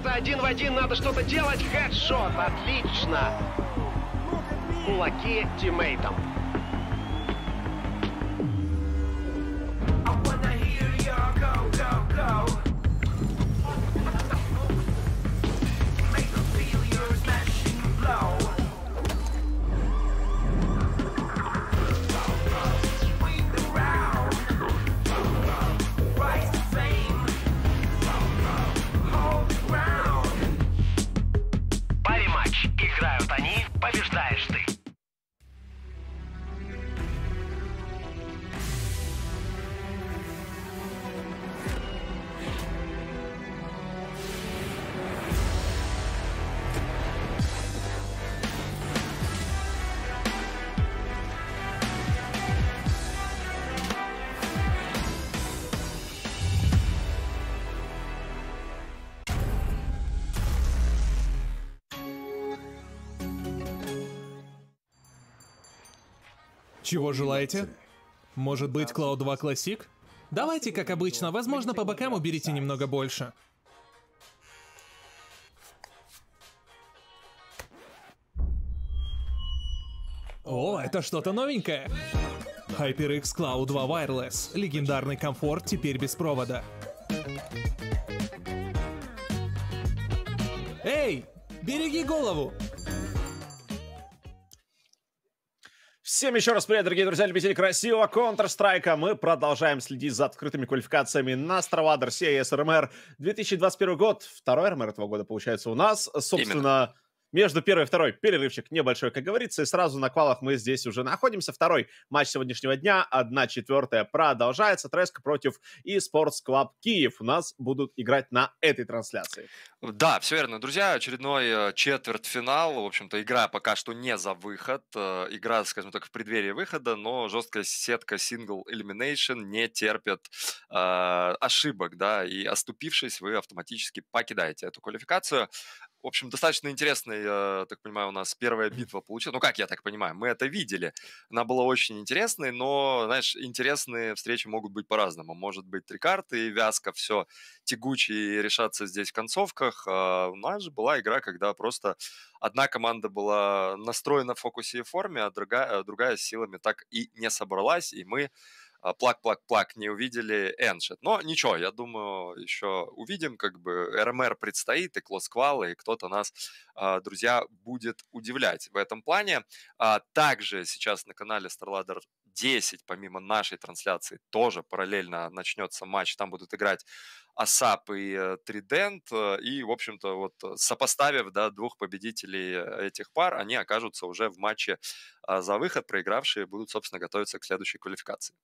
Это один в один, надо что-то делать. Хедшот, отлично. Кулаки тиммейтам. Чего желаете? Может быть, Cloud 2 Classic? Давайте, как обычно, возможно, по бокам уберите немного больше. О, это что-то новенькое. HyperX Cloud 2 Wireless. Легендарный комфорт теперь без провода. Эй, береги голову! Всем еще раз привет, дорогие друзья, любители красивого Counter-Strike. Мы продолжаем следить за открытыми квалификациями на Стравадер, CS, РМР. 2021 год, второй РМР этого года получается у нас. Собственно, Именно. Между первой и второй перерывчик небольшой, как говорится, и сразу на квалах мы здесь уже находимся. Второй матч сегодняшнего дня, одна четвертая продолжается. Треска против и e Sports Club Киев у нас будут играть на этой трансляции. Да, все верно, друзья. Очередной э, четвертьфинал. В общем-то, игра пока что не за выход. Э, игра, скажем так, в преддверии выхода, но жесткая сетка Single Elimination не терпит э, ошибок, да, и оступившись, вы автоматически покидаете эту квалификацию. В общем, достаточно интересная, я э, так понимаю, у нас первая битва получилась. Ну, как я так понимаю, мы это видели. Она была очень интересной, но, знаешь, интересные встречи могут быть по-разному. Может быть, три карты, вязка, все тягучее, и решаться здесь в концовках. А у нас же была игра, когда просто одна команда была настроена в фокусе и форме, а другая, другая силами так и не собралась, и мы плак-плак-плак не увидели Ancient. Но ничего, я думаю, еще увидим, как бы РМР предстоит, и Клосквал, и кто-то нас, а, друзья, будет удивлять в этом плане. А также сейчас на канале StarLadder 10, помимо нашей трансляции, тоже параллельно начнется матч. Там будут играть Асап и э, Тридент. Э, и, в общем-то, вот э, сопоставив да, двух победителей этих пар, они окажутся уже в матче а, за выход. Проигравшие будут, собственно, готовиться к следующей квалификации.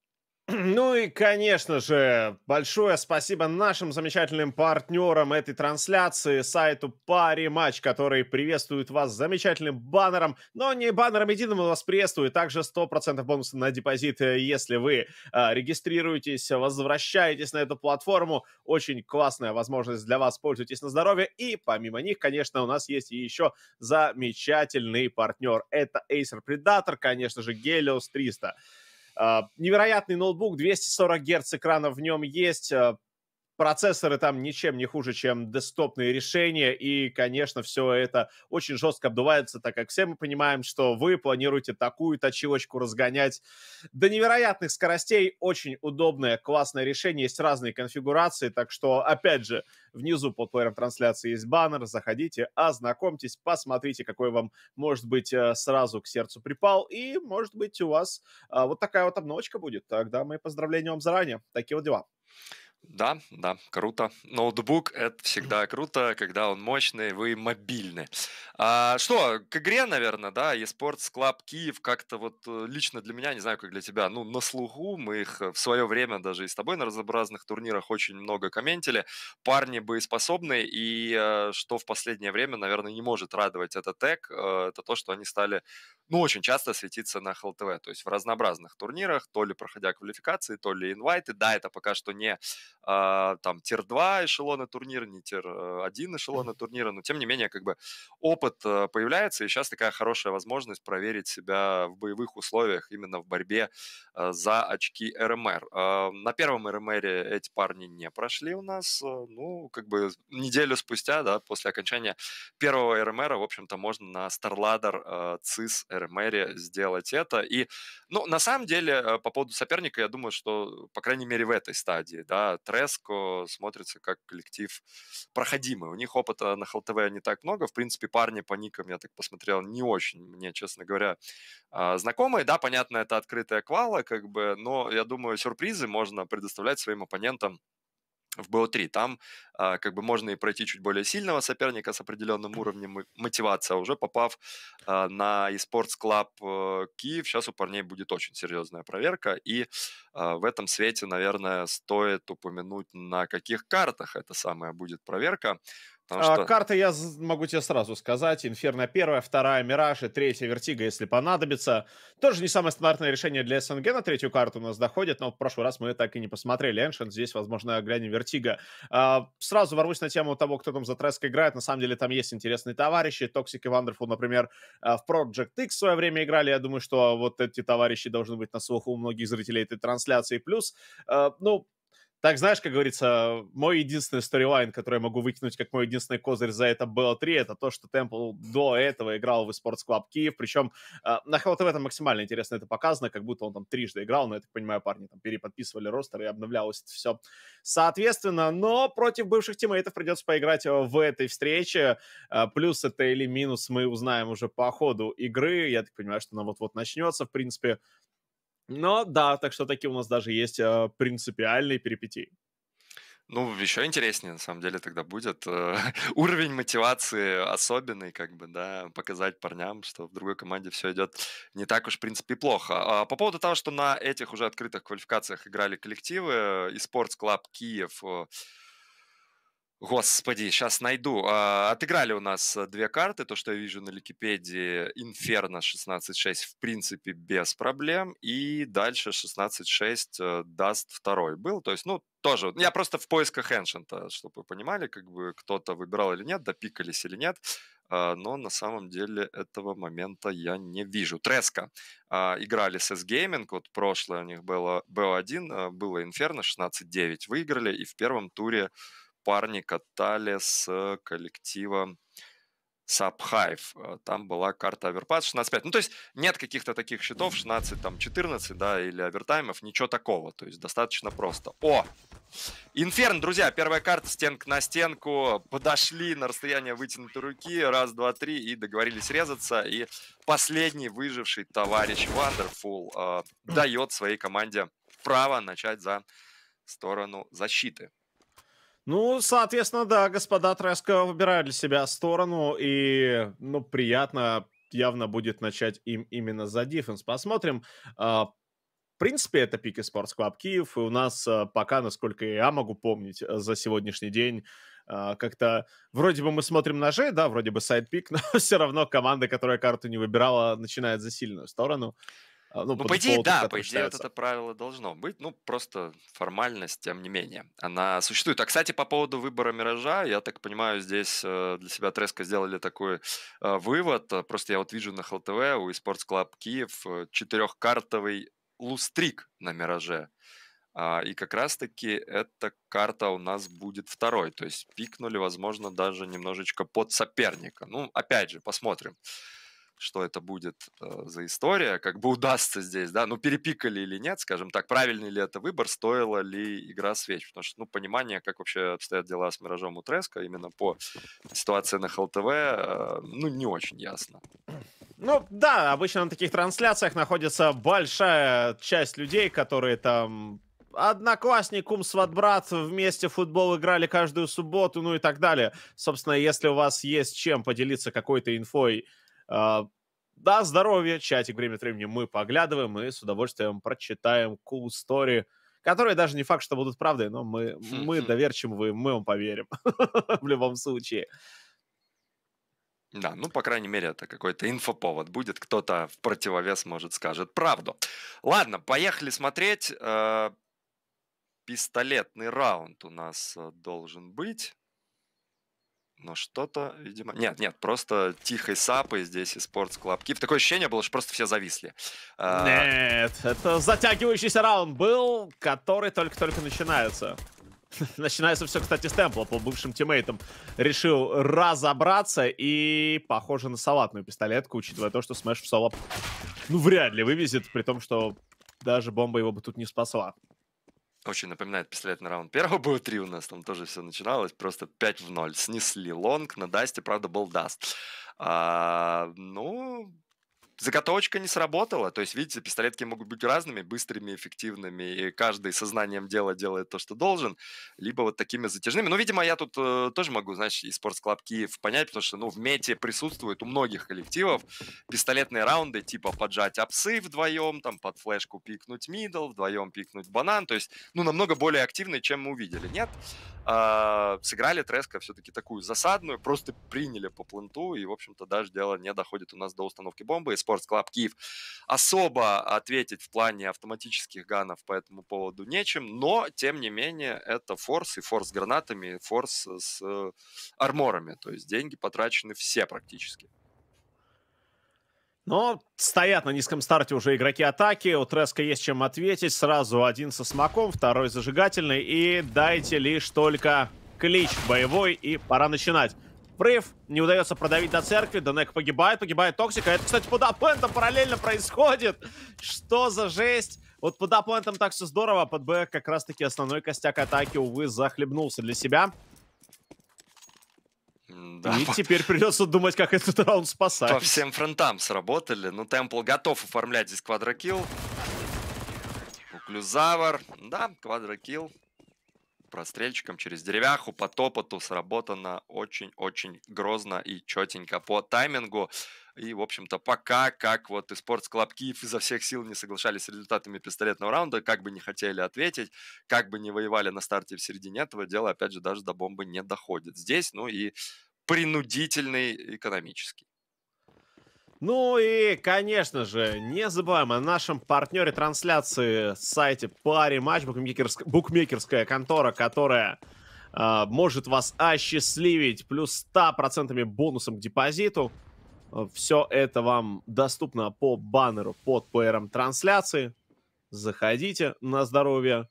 Ну и, конечно же, большое спасибо нашим замечательным партнерам этой трансляции, сайту Пари Матч, который приветствует вас замечательным баннером, но не баннером единым, он вас приветствует, также 100% бонуса на депозит, э, если вы а, регистрируетесь, возвращаетесь на эту платформу. Очень классная возможность для вас, пользуйтесь на здоровье. И помимо них, конечно, у нас есть еще замечательный партнер. Это Acer Predator, конечно же, Helios 300. А, невероятный ноутбук, 240 Гц экрана в нем есть, а, Процессоры там ничем не хуже, чем десктопные решения, и, конечно, все это очень жестко обдувается, так как все мы понимаем, что вы планируете такую точилочку разгонять до невероятных скоростей. Очень удобное, классное решение, есть разные конфигурации, так что, опять же, внизу под плеером трансляции есть баннер, заходите, ознакомьтесь, посмотрите, какой вам, может быть, э, сразу к сердцу припал, и, может быть, у вас а, вот такая вот обновочка будет. Тогда мои поздравления вам заранее. Такие вот дела. Да, да, круто. Ноутбук — это всегда круто, когда он мощный, вы мобильны. А, что, к игре, наверное, да, eSports Club Киев как-то вот э, лично для меня, не знаю, как для тебя, ну, на слуху, мы их э, в свое время даже и с тобой на разнообразных турнирах очень много комментили. Парни боеспособные, и э, что в последнее время, наверное, не может радовать этот тег, это то, что они стали ну, очень часто светиться на ХЛТВ, то есть в разнообразных турнирах, то ли проходя квалификации, то ли инвайты. Да, это пока что не а, там тир-2 эшелона турнира, не тир-1 э, эшелона турнира, но тем не менее как бы опыт э, появляется, и сейчас такая хорошая возможность проверить себя в боевых условиях именно в борьбе э, за очки РМР. А, на первом РМР эти парни не прошли у нас, ну, как бы неделю спустя, да, после окончания первого РМР, в общем-то, можно на Старладер ЦИС РМР сделать это, и, ну, на самом деле, по поводу соперника, я думаю, что, по крайней мере, в этой стадии, да, Треско смотрится как коллектив проходимый. У них опыта на ХЛТВ не так много. В принципе, парни по никам, я так посмотрел, не очень мне, честно говоря, а, знакомые. Да, понятно, это открытая квала, как бы, но, я думаю, сюрпризы можно предоставлять своим оппонентам в БО3. Там а, как бы можно и пройти чуть более сильного соперника с определенным уровнем мотивации, а уже попав а, на eSports Club э, Киев, сейчас у парней будет очень серьезная проверка, и а, в этом свете, наверное, стоит упомянуть, на каких картах эта самая будет проверка. Потому а, что... карты я могу тебе сразу сказать. Инферно первая, вторая Мираж и третья Вертига, если понадобится. Тоже не самое стандартное решение для СНГ. На третью карту у нас доходит, но в прошлый раз мы так и не посмотрели. Ancient здесь, возможно, глянем Вертига. А, сразу ворвусь на тему того, кто там за Треска играет. На самом деле там есть интересные товарищи. Toxic и Wonderful, например, а, в Project X в свое время играли. Я думаю, что вот эти товарищи должны быть на слуху у многих зрителей этой трансляции. Плюс, а, ну, так, знаешь, как говорится, мой единственный сторилайн, который я могу выкинуть как мой единственный козырь за это BL3, это то, что Темпл до этого играл в Sports Club Киев, причем э, на Хелл-ТВ максимально интересно это показано, как будто он там трижды играл, но я так понимаю, парни там переподписывали ростер и обновлялось это все соответственно, но против бывших тиммейтов придется поиграть э, в этой встрече, э, плюс это или минус мы узнаем уже по ходу игры, я так понимаю, что она вот-вот начнется, в принципе, но да, так что такие у нас даже есть э, принципиальные перипетии. Ну, еще интереснее, на самом деле, тогда будет. Э, уровень мотивации особенный, как бы, да, показать парням, что в другой команде все идет не так уж, в принципе, плохо. А по поводу того, что на этих уже открытых квалификациях играли коллективы, э, и Sports Club Киев Господи, сейчас найду. А, отыграли у нас э, две карты, то, что я вижу на Ликипедии. Инферно 16-6, в принципе, без проблем. И дальше 16-6 э, даст второй был. То есть, ну, тоже. Ну, я просто в поисках Эншента, чтобы вы понимали, как бы кто-то выбирал или нет, допикались или нет. А, но на самом деле этого момента я не вижу. Треска. А, играли с S-Gaming, вот прошлое у них было BO1, э, было Инферно 16-9, выиграли. И в первом туре парни катали с коллектива Сабхайв. Э, там была карта оверпад 16-5. Ну, то есть нет каких-то таких счетов 16, там, 14, да, или овертаймов, ничего такого. То есть достаточно просто. О! Инферн, друзья, первая карта, стенка на стенку. Подошли на расстояние вытянутой руки. Раз, два, три. И договорились резаться. И последний выживший товарищ Вандерфул э, дает своей команде право начать за сторону защиты. Ну, соответственно, да, господа Треско выбирают для себя сторону, и, ну, приятно явно будет начать им именно за диффенс. Посмотрим. А, в принципе, это пики Sports Club Киев, и у нас а, пока, насколько я могу помнить, э, за сегодняшний день а, как-то вроде бы мы смотрим ножи, да, вроде бы сайт-пик, но все равно команда, которая карту не выбирала, начинает за сильную сторону. А, ну, ну по, по идее, да, по идее, вот это правило должно быть. Ну, просто формальность, тем не менее. Она существует. А, кстати, по поводу выбора «Миража», я так понимаю, здесь э, для себя Треска сделали такой э, вывод. А, просто я вот вижу на ХЛТВ у eSports Club Киев э, четырехкартовый лустрик на «Мираже». А, и как раз-таки эта карта у нас будет второй. То есть пикнули, возможно, даже немножечко под соперника. Ну, опять же, посмотрим что это будет э, за история, как бы удастся здесь, да, ну, перепикали или нет, скажем так, правильный ли это выбор, стоила ли игра свеч, потому что, ну, понимание, как вообще обстоят дела с Миражом у Треска, именно по ситуации на ХЛТВ, э, ну, не очень ясно. Ну, да, обычно на таких трансляциях находится большая часть людей, которые там одноклассник, кум, сват, брат вместе в футбол играли каждую субботу, ну и так далее. Собственно, если у вас есть чем поделиться какой-то инфой а, да, здоровье. чатик время от времени мы поглядываем и с удовольствием прочитаем cool story, которые даже не факт, что будут правдой, но мы, хм, мы хм. доверчивы, мы вам поверим в любом случае. Да, ну, по крайней мере, это какой-то инфоповод будет. Кто-то в противовес, может, скажет правду. Ладно, поехали смотреть. Э, пистолетный раунд у нас э, должен быть. Но что-то, видимо... Нет, нет, просто тихой сапы здесь и спортс клаб Такое ощущение было, что просто все зависли. А, нет, это затягивающийся раунд был, который только-только начинается. Начинается все, кстати, с темпла по бывшим тиммейтам. Решил разобраться и похоже на салатную пистолетку, учитывая то, что Смэш в соло ну вряд ли вывезет, при том, что даже бомба его бы тут не спасла очень напоминает пистолетный раунд первого, было три у нас, там тоже все начиналось, просто 5 в 0. Снесли лонг, на дасте, правда, был даст. А, ну, Заготовочка не сработала. То есть, видите, пистолетки могут быть разными, быстрыми, эффективными, и каждый со знанием дела делает то, что должен, либо вот такими затяжными. Ну, видимо, я тут э, тоже могу, значит, и Sports Club Киев понять, потому что, ну, в мете присутствует у многих коллективов пистолетные раунды, типа поджать апсы вдвоем, там, под флешку пикнуть мидл, вдвоем пикнуть банан. То есть, ну, намного более активные, чем мы увидели, нет? А, сыграли Треска все-таки такую засадную, просто приняли по планту и, в общем-то, даже дело не доходит у нас до установки бомбы. И Sports Club Киев особо ответить в плане автоматических ганов по этому поводу нечем, но, тем не менее, это форс, и форс с гранатами, и форс с э, арморами, то есть деньги потрачены все практически. Но стоят на низком старте уже игроки атаки. У Треска есть чем ответить. Сразу один со смоком, второй зажигательный. И дайте лишь только клич боевой, и пора начинать. Прыв не удается продавить до церкви, Донек погибает, погибает Токсика. Это, кстати, под Апентом параллельно происходит. Что за жесть? Вот под Апентом так все здорово, а под Б как раз-таки основной костяк атаки, увы, захлебнулся для себя. Да, и по... теперь придется думать, как этот раунд спасать. По всем фронтам сработали. Ну, Темпл готов оформлять здесь квадрокилл. Куклюзавр. Да, квадрокилл. Прострельчиком через деревяху по топоту сработано очень-очень грозно и четенько по таймингу. И, в общем-то, пока, как вот и Sports Club Киев изо всех сил не соглашались с результатами пистолетного раунда, как бы не хотели ответить, как бы не воевали на старте в середине этого дела, опять же, даже до бомбы не доходит здесь, ну и принудительный экономический. Ну и, конечно же, не забываем о нашем партнере трансляции сайте Пари Матч, букмекерская, букмекерская контора, которая э, может вас осчастливить плюс 100% бонусом к депозиту. Э, Все это вам доступно по баннеру под плеером трансляции. Заходите на здоровье.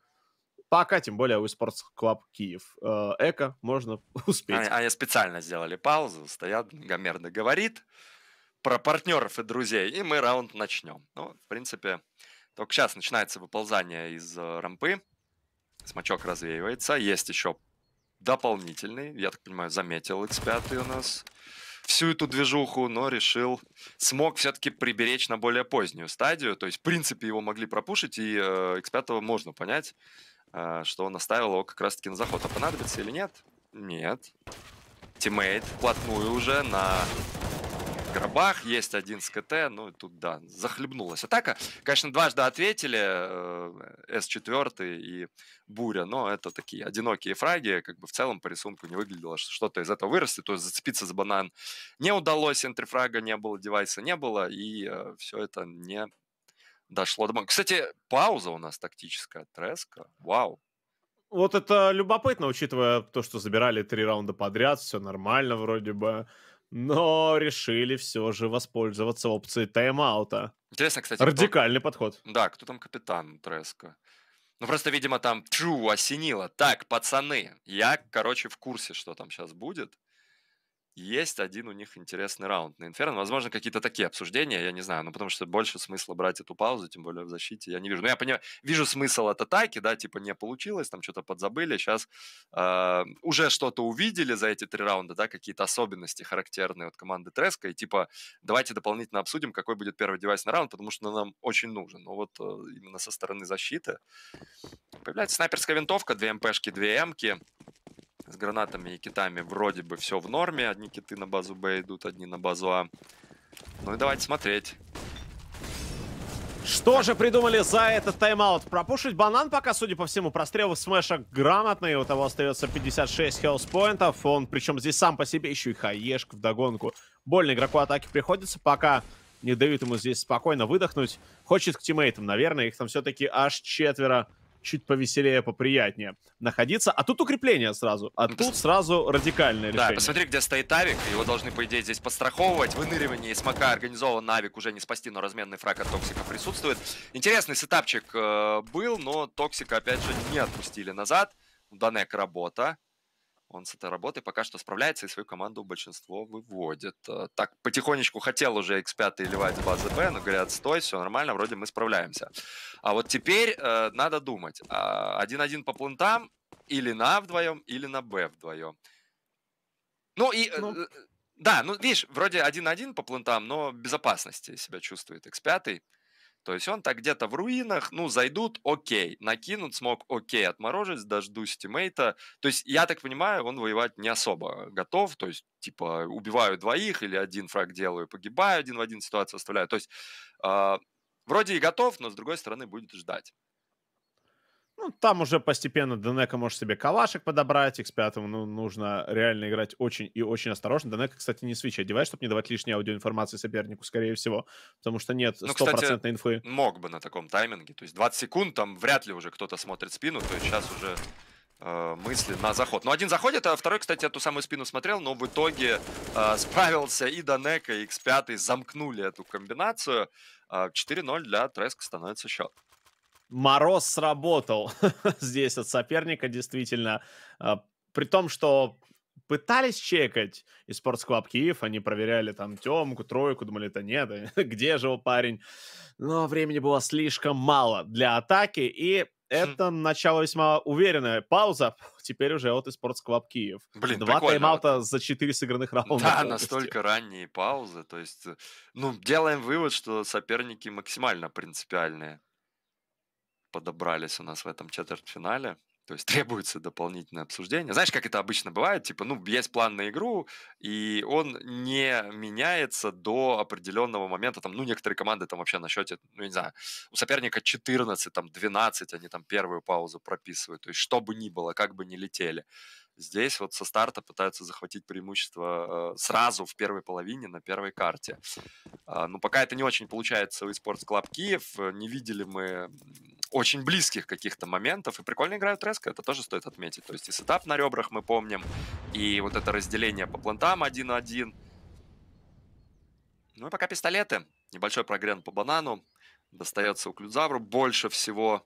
Пока, тем более, у Sports Club Киев. Э, эко можно успеть. Они, они специально сделали паузу, стоят, Гомерно говорит про партнеров и друзей, и мы раунд начнем. Ну, в принципе, только сейчас начинается выползание из э, рампы. Смачок развеивается. Есть еще дополнительный, я так понимаю, заметил X5 у нас всю эту движуху, но решил, смог все-таки приберечь на более позднюю стадию. То есть, в принципе, его могли пропушить, и э, X5 можно понять, э, что он оставил его как раз-таки на заход. А понадобится или нет? Нет. Тиммейт вплотную уже на гробах, есть один с КТ, ну, тут, да, захлебнулась атака. Конечно, дважды ответили э, С4 и Буря, но это такие одинокие фраги, как бы в целом по рисунку не выглядело, что что-то из этого вырастет, то есть зацепиться за банан не удалось, энтрифрага не было, девайса не было, и э, все это не дошло до... Кстати, пауза у нас тактическая, треска, вау, вот это любопытно, учитывая то, что забирали три раунда подряд, все нормально вроде бы но решили все же воспользоваться опцией тайм-аута. Интересно, кстати. Радикальный кто... подход. Да, кто там капитан Треска? Ну, просто, видимо, там тру осенило. Так, пацаны, я, короче, в курсе, что там сейчас будет есть один у них интересный раунд на Инферно. Возможно, какие-то такие обсуждения, я не знаю, но ну, потому что больше смысла брать эту паузу, тем более в защите, я не вижу. Но ну, я понимаю, вижу смысл от атаки, да, типа не получилось, там что-то подзабыли, сейчас э, а, уже что-то увидели за эти три раунда, да, какие-то особенности характерные от команды Треска, и типа давайте дополнительно обсудим, какой будет первый девайс на раунд, потому что он нам очень нужен. Но вот э, именно со стороны защиты появляется снайперская винтовка, две МПшки, две МКИ. С гранатами и китами вроде бы все в норме. Одни киты на базу Б идут, одни на базу А. Ну и давайте смотреть. Что же придумали за этот тайм-аут? Пропушить банан пока, судя по всему, прострел из смеша грамотный. У того остается 56 хелспоинтов. Он, причем здесь сам по себе еще и хаешка вдогонку. Больно игроку атаки приходится, пока не дают ему здесь спокойно выдохнуть. Хочет к тиммейтам, наверное. Их там все-таки аж четверо чуть повеселее, поприятнее находиться. А тут укрепление сразу, а ну, тут сразу радикальное решение. Да, посмотри, где стоит авик, его должны, по идее, здесь подстраховывать. Выныривание из мака организовано, авик уже не спасти, но разменный фраг от Токсика присутствует. Интересный сетапчик э, был, но Токсика, опять же, не отпустили назад. Данек работа. Он с этой работой пока что справляется и свою команду большинство выводит. Э, так, потихонечку хотел уже X5 ливать с базы Б, но говорят, стой, все нормально, вроде мы справляемся. А вот теперь э, надо думать. Один-один а по плантам или на А вдвоем, или на Б вдвоем. Ну и... Э, ну... Э, да, ну видишь, вроде один на один по плантам, но безопасности себя чувствует X5. То есть он так где-то в руинах, ну, зайдут, окей, накинут, смог, окей, отморожить, дождусь тиммейта. То есть, я так понимаю, он воевать не особо готов, то есть, типа, убиваю двоих или один фраг делаю, погибаю, один в один ситуацию оставляю. То есть, э, вроде и готов, но, с другой стороны, будет ждать. Ну, там уже постепенно Денека может себе калашек подобрать, X5 ну, нужно реально играть очень и очень осторожно. Денека, кстати, не свич одевает, чтобы не давать лишней аудиоинформации сопернику, скорее всего, потому что нет ну, стопроцентной инфы. мог бы на таком тайминге, то есть 20 секунд, там вряд ли уже кто-то смотрит спину, то есть сейчас уже э, мысли на заход. Но один заходит, а второй, кстати, эту самую спину смотрел, но в итоге э, справился и Данека, и X5 замкнули эту комбинацию. 4-0 э, для Треска становится счет мороз сработал здесь от соперника, действительно. А, при том, что пытались чекать и Sports Киев, они проверяли там темку, тройку, думали, это нет, где же его парень. Но времени было слишком мало для атаки, и хм. это начало весьма уверенная пауза. Теперь уже от и Sports Киев. Блин, Два тайм-аута за четыре сыгранных раунда. Да, настолько ранние паузы. То есть, э, ну, делаем вывод, что соперники максимально принципиальные подобрались у нас в этом четвертьфинале. То есть требуется дополнительное обсуждение. Знаешь, как это обычно бывает? Типа, ну, есть план на игру, и он не меняется до определенного момента. Там, ну, некоторые команды там вообще на счете, ну, не знаю, у соперника 14, там, 12, они там первую паузу прописывают. То есть что бы ни было, как бы ни летели. Здесь вот со старта пытаются захватить преимущество э, сразу в первой половине на первой карте. А, но ну, пока это не очень получается у eSports Club Киев. Не видели мы очень близких каких-то моментов. И прикольно играют Треска, это тоже стоит отметить. То есть и сетап на ребрах мы помним, и вот это разделение по плантам 1-1. Ну и пока пистолеты. Небольшой прогрен по банану. Достается у Клюдзавру больше всего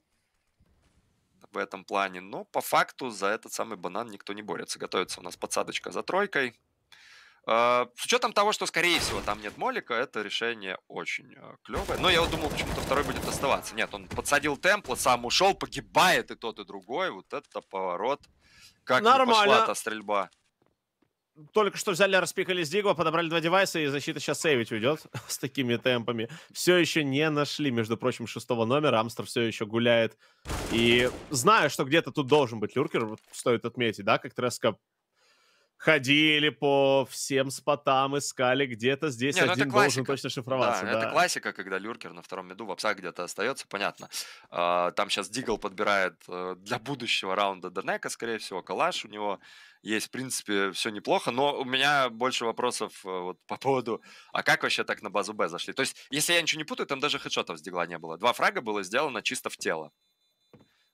в этом плане. Но по факту за этот самый банан никто не борется. Готовится у нас подсадочка за тройкой. А, с учетом того, что, скорее всего, там нет молика, это решение очень э, клевое. Но я вот думал, почему-то второй будет оставаться. Нет, он подсадил темпла, сам ушел, погибает и тот, и другой. Вот это поворот. Как Нормально. пошла-то стрельба. Только что взяли, распикали с Дигва, подобрали два девайса, и защита сейчас сейвить уйдет с такими темпами. Все еще не нашли, между прочим, шестого номера. Амстер все еще гуляет. И знаю, что где-то тут должен быть люркер, стоит отметить, да, как Треска ходили по всем спотам, искали где-то здесь Не, ну один должен точно шифроваться. Да, да, это классика, когда люркер на втором меду в апсах где-то остается, понятно. А, там сейчас Дигл подбирает э, для будущего раунда Денека, скорее всего, калаш у него есть, в принципе, все неплохо, но у меня больше вопросов э, вот, по поводу, а как вообще так на базу Б зашли? То есть, если я ничего не путаю, там даже хедшотов с Дигла не было. Два фрага было сделано чисто в тело.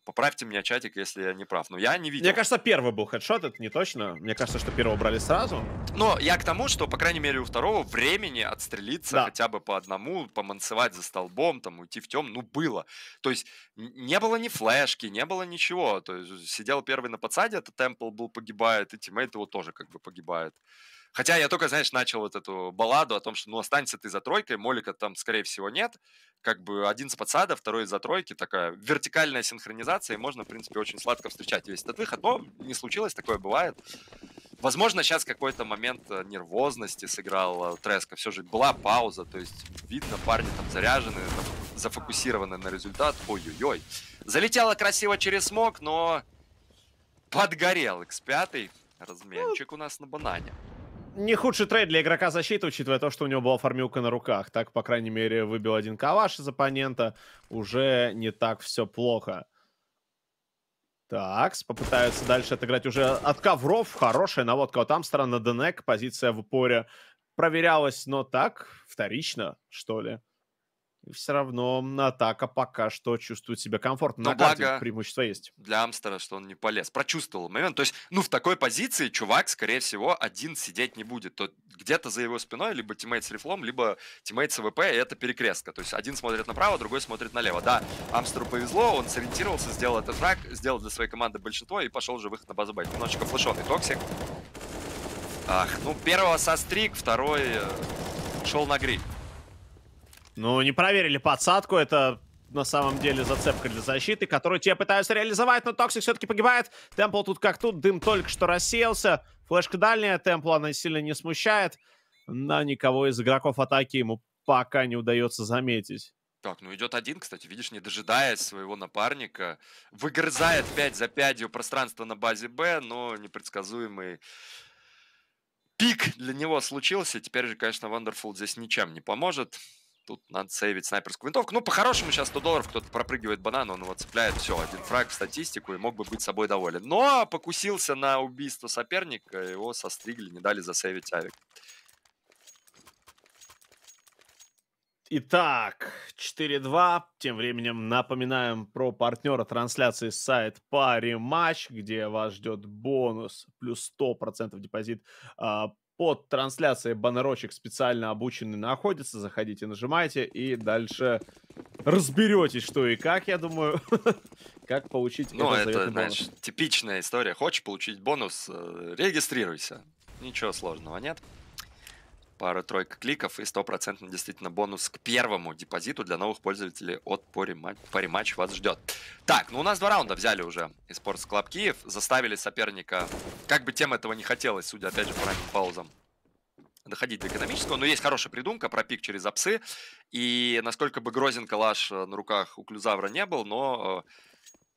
Поправьте меня, чатик, если я не прав. Но я не видел. Мне кажется, первый был хедшот, это не точно. Мне кажется, что первого брали сразу. Но я к тому, что, по крайней мере, у второго времени отстрелиться да. хотя бы по одному, поманцевать за столбом, там, уйти в тем, ну, было. То есть не было ни флешки, не было ничего. То есть э, сидел первый на подсаде, это Темпл был погибает, и тиммейт его тоже как бы погибает. Хотя я только, знаешь, начал вот эту балладу о том, что, ну, останься ты за тройкой, Молика там, скорее всего, нет. Как бы один с подсада, второй за тройки, такая вертикальная синхронизация, и можно, в принципе, очень сладко встречать весь этот выход. Но не случилось, такое бывает. Возможно, сейчас какой-то момент э, нервозности сыграл э, Треска. Все же была пауза, то есть видно, парни там заряжены, там, зафокусированы на результат. Ой-ой-ой. Залетела красиво через смог, но подгорел X5. Ну, Разменчик у нас на банане не худший трейд для игрока защиты, учитывая то, что у него была фармилка на руках. Так, по крайней мере, выбил один каваш из оппонента. Уже не так все плохо. Так, попытаются дальше отыграть уже от ковров. Хорошая наводка от там сторона Денек. Позиция в упоре проверялась, но так, вторично, что ли. И все равно атака пока что чувствует себя комфортно. На карте преимущество есть. Для Амстера, что он не полез. Прочувствовал момент. То есть, ну, в такой позиции чувак, скорее всего, один сидеть не будет. То где-то за его спиной либо тиммейт с рифлом, либо тиммейт с ВП, и это перекрестка. То есть, один смотрит направо, другой смотрит налево. Да, Амстеру повезло, он сориентировался, сделал этот враг, сделал для своей команды большинство и пошел уже выход на базу Б. Немножечко флешовый токсик. Ах, ну, первого со стрик второй э, шел на гриль. Ну, не проверили подсадку, это на самом деле зацепка для защиты, которую те пытаются реализовать, но Токсик все-таки погибает. Темпл тут как тут, дым только что рассеялся. Флешка дальняя, Темпл она сильно не смущает. На никого из игроков атаки ему пока не удается заметить. Так, ну идет один, кстати, видишь, не дожидаясь своего напарника. Выгрызает 5 за 5 пространство на базе Б, но непредсказуемый пик для него случился. Теперь же, конечно, Вандерфул здесь ничем не поможет. Тут надо сейвить снайперскую винтовку. Ну, по-хорошему сейчас 100 долларов кто-то пропрыгивает банан, он его цепляет. Все, один фраг в статистику и мог бы быть собой доволен. Но покусился на убийство соперника, его состригли, не дали засейвить авик. Итак, 4-2. Тем временем напоминаем про партнера трансляции сайт Пари Матч, где вас ждет бонус плюс 100% депозит а, под трансляцией баннерочек специально обученный находится. Заходите, нажимайте и дальше разберетесь, что и как, я думаю, как получить Ну, это, знаешь, типичная история. Хочешь получить бонус, э, регистрируйся. Ничего сложного нет пара-тройка кликов и стопроцентно действительно бонус к первому депозиту для новых пользователей от Париматч. Париматч вас ждет. Так, ну у нас два раунда взяли уже из Sports Club Киев. Заставили соперника, как бы тем этого не хотелось, судя опять же по ранним паузам, доходить до экономического. Но есть хорошая придумка про пик через апсы. И насколько бы грозен калаш э, на руках у Клюзавра не был, но э,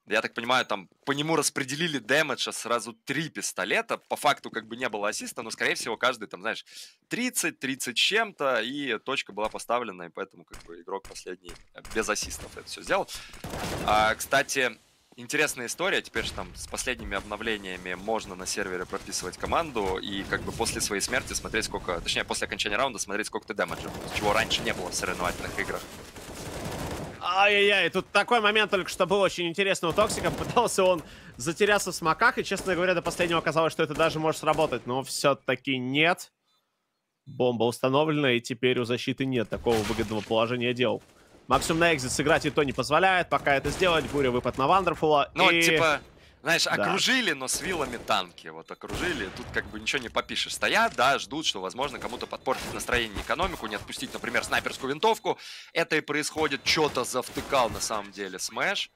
я так понимаю, там по нему распределили дэмэджа сразу три пистолета. По факту как бы не было ассиста, но, скорее всего, каждый там, знаешь, 30, 30 чем-то, и точка была поставлена, и поэтому как бы игрок последний э, без ассистов это все сделал. А, кстати, интересная история. Теперь же там с последними обновлениями можно на сервере прописывать команду и как бы после своей смерти смотреть сколько... Точнее, после окончания раунда смотреть сколько ты дэмэджа. Чего раньше не было в соревновательных играх. Ай-яй-яй, тут такой момент только что был очень интересный у Токсика. Пытался он затеряться в смоках, и, честно говоря, до последнего казалось, что это даже может сработать. Но все-таки нет. Бомба установлена, и теперь у защиты нет такого выгодного положения дел. Максимум на экзит сыграть и то не позволяет. Пока это сделать, буря выпад на Вандерфула. Ну, и... типа, знаешь, да. окружили, но с вилами танки. Вот окружили, тут как бы ничего не попишешь. Стоят, да, ждут, что, возможно, кому-то подпортить настроение экономику, не отпустить, например, снайперскую винтовку. Это и происходит. Что-то завтыкал на самом деле Смэш.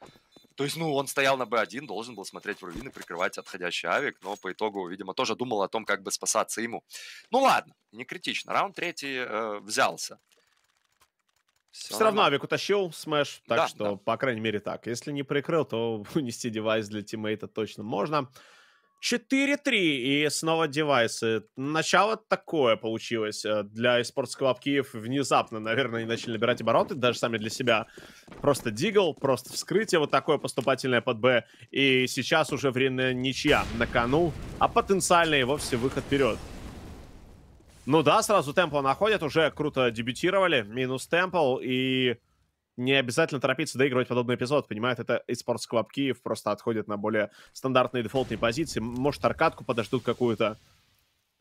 То есть, ну, он стоял на Б1, должен был смотреть в руины, прикрывать отходящий авик, но по итогу, видимо, тоже думал о том, как бы спасаться ему. Ну ладно, не критично. Раунд третий э, взялся. Все, Все равно авик утащил, смеш, так да, что, да. по крайней мере, так. Если не прикрыл, то унести девайс для тиммейта точно можно. 4-3, и снова девайсы. Начало такое получилось э, для Esports Club Киев. Внезапно, наверное, они начали набирать обороты, даже сами для себя. Просто дигл, просто вскрытие, вот такое поступательное под Б. И сейчас уже время ничья на кону, а потенциально и вовсе выход вперед. Ну да, сразу темпла находят, уже круто дебютировали, минус темпл, и не обязательно торопиться доигрывать подобный эпизод, понимает, это из Club Киев просто отходит на более стандартные дефолтные позиции, может аркадку подождут какую-то.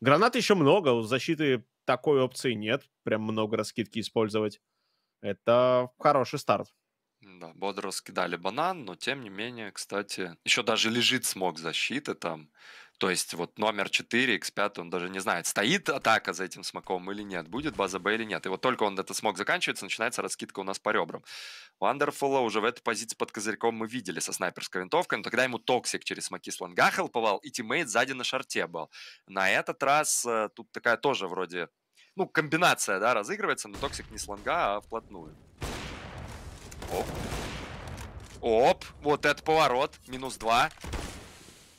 Гранат еще много, у защиты такой опции нет, прям много раскидки использовать. Это хороший старт. Да, бодро раскидали банан, но тем не менее, кстати, еще даже лежит смог защиты там. То есть вот номер 4, X5, он даже не знает, стоит атака за этим смоком или нет, будет база Б или нет. И вот только он этот смог заканчивается, начинается раскидка у нас по ребрам. Вандерфула уже в этой позиции под козырьком мы видели со снайперской винтовкой, но тогда ему токсик через смоки слонга хелповал, и тиммейт сзади на шарте был. На этот раз э, тут такая тоже вроде, ну, комбинация, да, разыгрывается, но токсик не слонга, а вплотную. Оп. Оп, вот это поворот, минус два.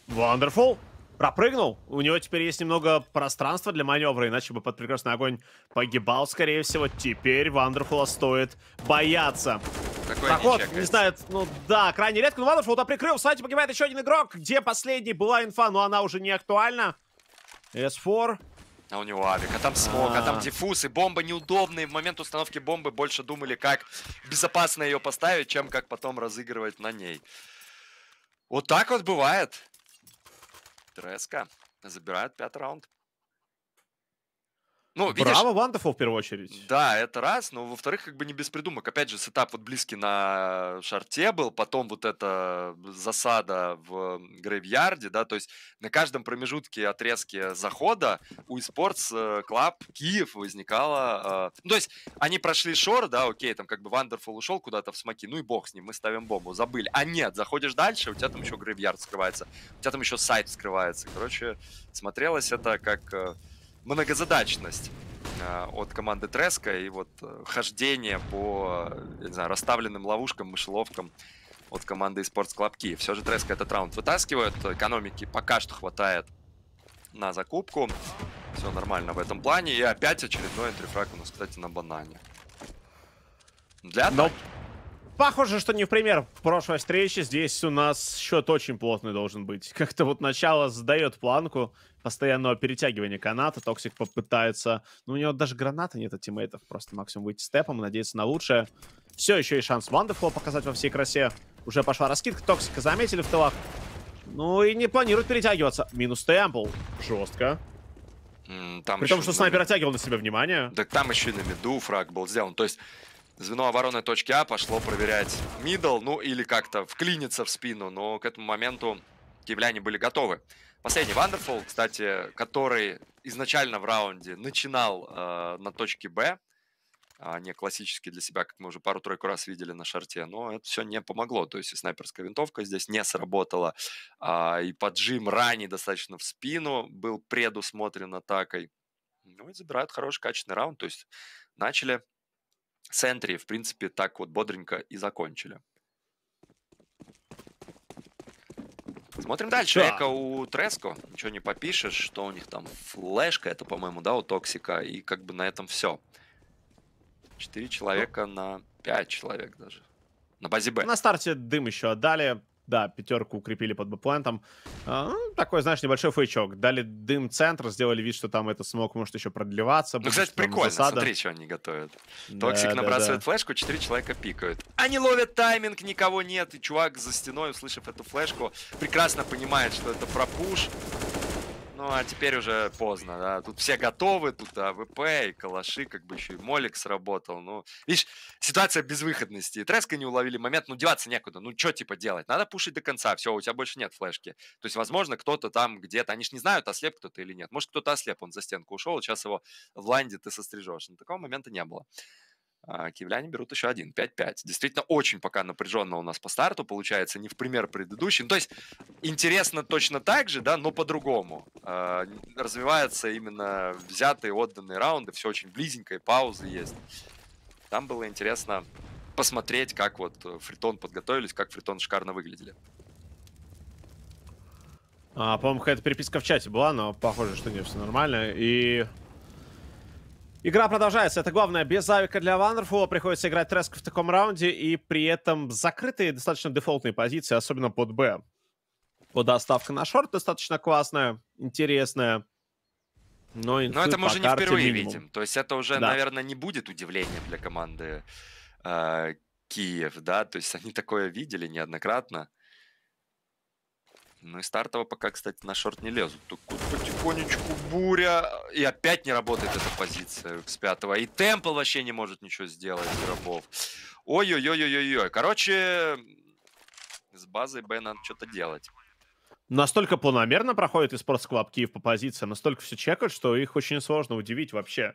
Wonderful пропрыгнул. У него теперь есть немного пространства для маневра, иначе бы под прекрасный огонь погибал, скорее всего. Теперь Вандерфула стоит бояться. Такое Проход, не, не знаю, ну да, крайне редко. Но ну, Вандерфул-то прикрыл, сайте погибает еще один игрок. Где последний была инфа, но она уже не актуальна. S4. А у него авик, а там а. смог, а, -а, -а. а там диффуз, и бомба неудобные. В момент установки бомбы больше думали, как безопасно ее поставить, чем как потом разыгрывать на ней. Вот так вот бывает. Виктора СК. Забирают пятый раунд. Ну, видишь, Браво Вандерфул в первую очередь. Да, это раз, но во-вторых, как бы не без придумок. Опять же, сетап вот близкий на шарте был, потом вот эта засада в грейвьярде, да, то есть на каждом промежутке отрезке захода у eSports э, Club Киев возникала... Э, ну, то есть они прошли шор, да, окей, там как бы Вандерфул ушел куда-то в смоки, ну и бог с ним, мы ставим бомбу, забыли. А нет, заходишь дальше, у тебя там еще грейвьярд скрывается, у тебя там еще сайт скрывается. Короче, смотрелось это как э, многозадачность э, от команды Треска и вот э, хождение по, э, не знаю, расставленным ловушкам, мышеловкам от команды Sports Club Key. Все же Треска этот раунд вытаскивает, экономики пока что хватает на закупку. Все нормально в этом плане. И опять очередной энтрифраг у нас, кстати, на банане. Для атаки. Похоже, что не в пример. В прошлой встрече здесь у нас счет очень плотный должен быть. Как-то вот начало сдает планку постоянного перетягивания каната. Токсик попытается... Ну, у него даже граната нет от тиммейтов. Просто максимум выйти степом, надеяться на лучшее. Все, еще и шанс Вандерфло показать во всей красе. Уже пошла раскидка. Токсика заметили в тылах. Ну и не планирует перетягиваться. Минус темпл. Жестко. Там При том, что снайпер на... оттягивал на себя внимание. Так там еще и на меду фраг был сделан. То есть Звено обороны точки А пошло проверять мидл, ну или как-то вклиниться в спину, но к этому моменту киевляне были готовы. Последний Вандерфул, кстати, который изначально в раунде начинал э, на точке Б, а не классический для себя, как мы уже пару-тройку раз видели на шарте, но это все не помогло, то есть и снайперская винтовка здесь не сработала, а, и поджим ранний достаточно в спину был предусмотрен атакой, ну и забирают хороший качественный раунд, то есть начали центре, в принципе, так вот бодренько и закончили. Смотрим дальше. Да. Эко у Треско. Ничего не попишешь, что у них там флешка, это, по-моему, да, у Токсика. И как бы на этом все. Четыре человека ну. на пять человек даже. На базе Б. На старте дым еще отдали да, пятерку укрепили под бэплентом. А, ну, такой, знаешь, небольшой фейчок. Дали дым центр, сделали вид, что там это смог может еще продлеваться. Ну, кстати, прикольно, засада. смотри, что они готовят. Да, Токсик да, набрасывает да. флешку, четыре человека пикают. Они ловят тайминг, никого нет, и чувак за стеной, услышав эту флешку, прекрасно понимает, что это пропуш, ну, а теперь уже поздно, да. Тут все готовы, тут АВП и калаши, как бы еще и Молик сработал. Ну, видишь, ситуация безвыходности. И Треска не уловили момент, ну, деваться некуда. Ну, что, типа, делать? Надо пушить до конца, все, у тебя больше нет флешки. То есть, возможно, кто-то там где-то, они же не знают, ослеп кто-то или нет. Может, кто-то ослеп, он за стенку ушел, сейчас его в ланде ты сострижешь. Но такого момента не было. А, киевляне берут еще один, 5-5. Действительно, очень пока напряженно у нас по старту получается, не в пример предыдущий. Ну, то есть, интересно точно так же, да, но по-другому. А, Развиваются именно взятые, отданные раунды, все очень близенько, и паузы есть. Там было интересно посмотреть, как вот э, Фритон подготовились, как Фритон шикарно выглядели. А, по-моему, какая-то переписка в чате была, но похоже, что не все нормально. И Игра продолжается. Это главное. Без авика для Вандерфула приходится играть треска в таком раунде, и при этом закрытые достаточно дефолтные позиции, особенно под Б. Под доставка на шорт достаточно классная, интересная. Но, Но это мы уже не впервые минимум. видим. То есть это уже, да. наверное, не будет удивлением для команды э, Киев, да? То есть они такое видели неоднократно. Ну и стартово пока, кстати, на шорт не лезут. Тут потихонечку буря. И опять не работает эта позиция с пятого. И Темпл вообще не может ничего сделать, рабов. Ой-ой-ой-ой-ой. Короче, с базой Б надо что-то делать. Настолько планомерно проходит и спортсклаб Киев по позициям, настолько все чекают, что их очень сложно удивить вообще.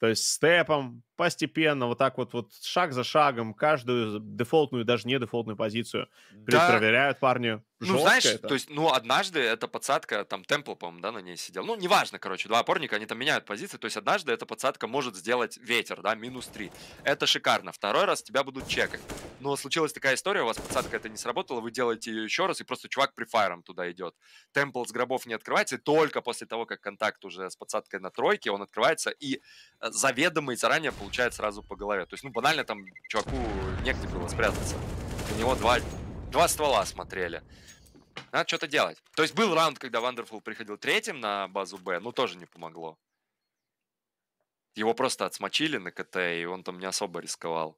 То есть степом, постепенно, вот так вот, вот шаг за шагом, каждую дефолтную, даже не дефолтную позицию да. проверяют парни. Ну, знаешь, это. то есть, ну, однажды эта подсадка, там, Темпл, по-моему, да, на ней сидел. Ну, неважно, короче, два опорника, они там меняют позиции, то есть однажды эта подсадка может сделать ветер, да, минус 3. Это шикарно. Второй раз тебя будут чекать. Но случилась такая история, у вас подсадка это не сработала, вы делаете ее еще раз, и просто чувак при префайром туда идет. Темпл с гробов не открывается, и только после того, как контакт уже с подсадкой на тройке, он открывается, и э, заведомый заранее получает сразу по голове. То есть, ну, банально там чуваку негде было спрятаться. У него два, два ствола смотрели. Надо что-то делать. То есть был раунд, когда Вандерфул приходил третьим на базу Б, но тоже не помогло. Его просто отсмочили на КТ, и он там не особо рисковал.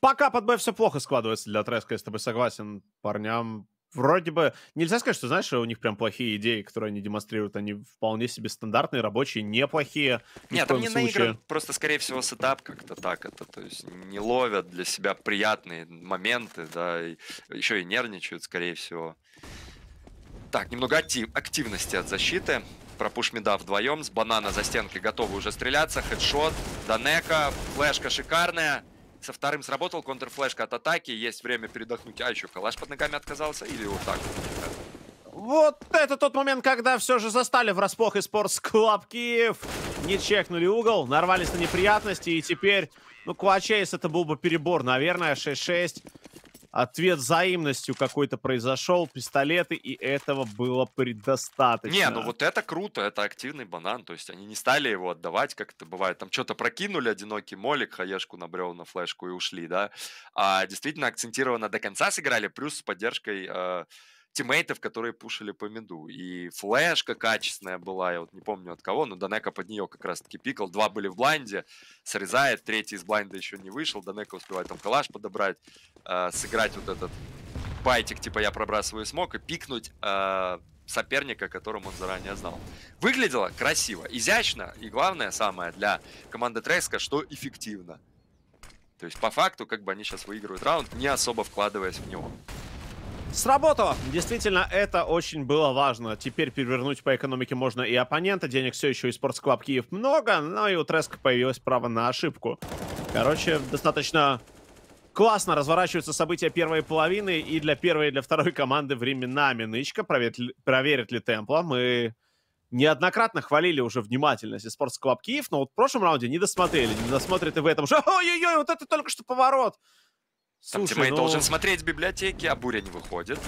Пока под Б все плохо складывается для Треска, я с тобой согласен. Парням вроде бы... Нельзя сказать, что, знаешь, у них прям плохие идеи, которые они демонстрируют. Они вполне себе стандартные, рабочие, неплохие. Нет, там не случае. на играх, просто, скорее всего, сетап как-то так это. То есть не ловят для себя приятные моменты, да, и еще и нервничают, скорее всего. Так, немного актив, активности от защиты. Пропуш меда вдвоем. С банана за стенкой готовы уже стреляться. Хедшот, Данека, флешка шикарная. Со вторым сработал контрфлешка от атаки. Есть время передохнуть. А еще калаш под ногами отказался. Или вот так вот. это тот момент, когда все же застали врасплох и Sports Club Киев. Не чекнули угол, нарвались на неприятности. И теперь, ну, Куачейс это был бы перебор, наверное, 6-6 ответ взаимностью какой-то произошел, пистолеты, и этого было предостаточно. Не, ну вот это круто, это активный банан, то есть они не стали его отдавать, как это бывает, там что-то прокинули, одинокий молик, хаешку набрел на флешку и ушли, да, а действительно акцентированно до конца сыграли, плюс с поддержкой э, тиммейтов, которые пушили по миду. И флешка качественная была, я вот не помню от кого, но Данека под нее как раз-таки пикал. Два были в блайнде, срезает, третий из блайнда еще не вышел. Данека успевает там калаш подобрать, э, сыграть вот этот байтик, типа я пробрасываю смог, и пикнуть э, соперника, которым он заранее знал. Выглядело красиво, изящно, и главное самое для команды Треска, что эффективно. То есть по факту, как бы они сейчас выигрывают раунд, не особо вкладываясь в него. Сработало! Действительно, это очень было важно. Теперь перевернуть по экономике можно и оппонента. Денег все еще и Спортсклаб Киев много, но и у Треска появилось право на ошибку. Короче, достаточно классно разворачиваются события первой половины и для первой, и для второй команды временами. Нычка проверит, ли, проверит ли темпла. Мы неоднократно хвалили уже внимательность и Sports Киев, но вот в прошлом раунде не досмотрели, не досмотрит и в этом же. Ой-ой-ой, вот это только что поворот! Там Слушай, тиммейт ну... должен смотреть библиотеки, а буря не выходит.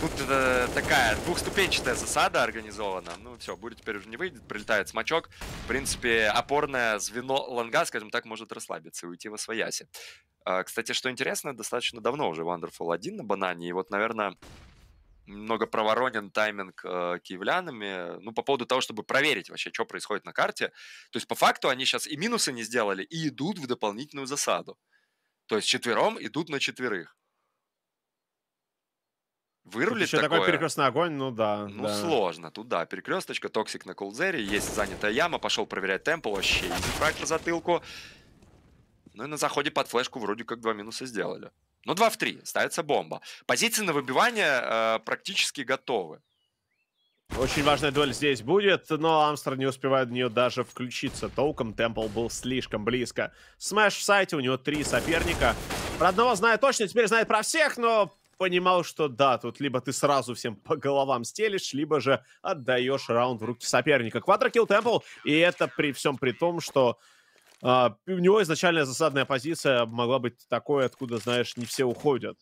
Тут э, такая двухступенчатая засада организована. Ну все, буря теперь уже не выйдет, прилетает смачок. В принципе, опорное звено Ланга, скажем так, может расслабиться и уйти во свояси. Э, а, кстати, что интересно, достаточно давно уже Wonderful 1 на банане. И вот, наверное, немного проворонен тайминг э, киевлянами, ну, по поводу того, чтобы проверить вообще, что происходит на карте. То есть, по факту, они сейчас и минусы не сделали, и идут в дополнительную засаду. То есть четвером идут на четверых. Вырвали. еще такое... такой перекрестный огонь, ну да. Ну да. сложно, тут да, перекресточка, токсик на кулдзере, есть занятая яма, пошел проверять темпл, вообще изи фраг по затылку. Ну и на заходе под флешку вроде как два минуса сделали. Ну 2 в 3, ставится бомба. Позиции на выбивание э, практически готовы. Очень важная дуэль здесь будет, но Амстер не успевает в нее даже включиться. Толком Темпл был слишком близко. Смэш в сайте, у него три соперника. Про одного знает точно, теперь знает про всех, но понимал, что да, тут либо ты сразу всем по головам стелишь, либо же отдаешь раунд в руки соперника. Квадрокилл Темпл, и это при всем при том, что э, у него изначальная засадная позиция могла быть такой, откуда, знаешь, не все уходят.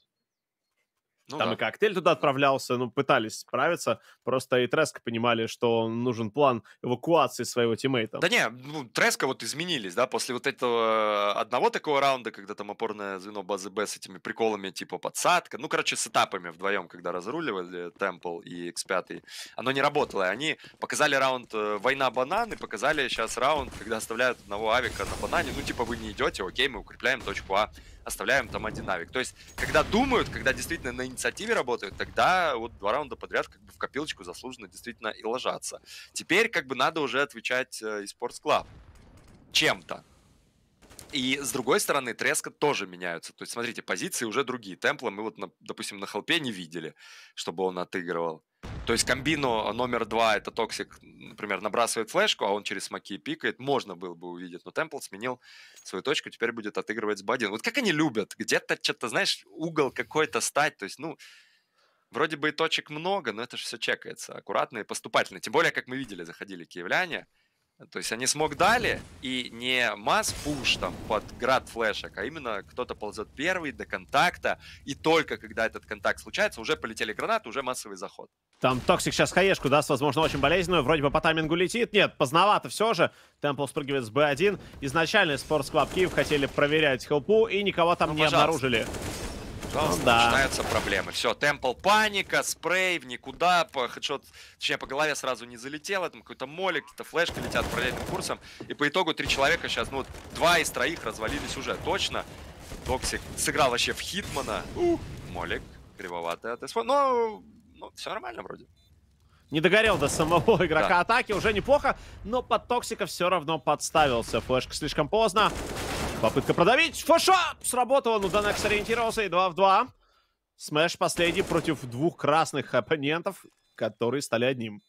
Ну, Там да. и коктейль туда отправлялся, ну, пытались справиться. Просто и Треска понимали, что нужен план эвакуации своего тиммейта. Да не, ну, Треска вот изменились, да, после вот этого э, одного такого раунда, когда там опорное звено базы Б с этими приколами типа подсадка, ну, короче, с этапами вдвоем, когда разруливали Темпл и X5, оно не работало. Они показали раунд э, «Война банан» и показали сейчас раунд, когда оставляют одного авика на банане, ну, типа, вы не идете, окей, мы укрепляем точку А оставляем там один навик. То есть, когда думают, когда действительно на инициативе работают, тогда вот два раунда подряд как бы в копилочку заслуженно действительно и ложатся. Теперь как бы надо уже отвечать э, eSports Club чем-то. И с другой стороны, треска тоже меняются. То есть, смотрите, позиции уже другие. Темпла мы вот, на, допустим, на холпе не видели, чтобы он отыгрывал. То есть комбину номер два, это Токсик, например, набрасывает флешку, а он через смоки пикает, можно было бы увидеть, но Темпл сменил свою точку, теперь будет отыгрывать с Бадин. Вот как они любят, где-то что-то, знаешь, угол какой-то стать, то есть, ну, вроде бы и точек много, но это же все чекается аккуратно и поступательно. Тем более, как мы видели, заходили киевляне, то есть они смог дали, и не масс-пуш там под град флешек, а именно кто-то ползет первый до контакта, и только когда этот контакт случается, уже полетели гранаты, уже массовый заход. Там Токсик сейчас хаешку даст, возможно, очень болезненную. Вроде бы по таймингу летит. Нет, поздновато все же. Темпл спрыгивает с B1. Изначально Sports Club Киев хотели проверять хелпу, и никого там ну, не пожалуйста. обнаружили пожалуйста, да. начинаются проблемы. Все, темпл паника, спрей в никуда, по хедшот, точнее, по голове сразу не залетело, там какой-то молик, какие-то флешки летят параллельным курсом, и по итогу три человека сейчас, ну, два из троих развалились уже, точно. Токсик сыграл вообще в Хитмана, У, молик, кривоватый от но, ну, все нормально вроде. Не догорел до самого игрока да. атаки, уже неплохо, но под Токсика все равно подставился. Флешка слишком поздно. Попытка продавить. Фошап сработало, но Данек сориентировался. И 2 в 2. Смэш последний против двух красных оппонентов, которые стали одним.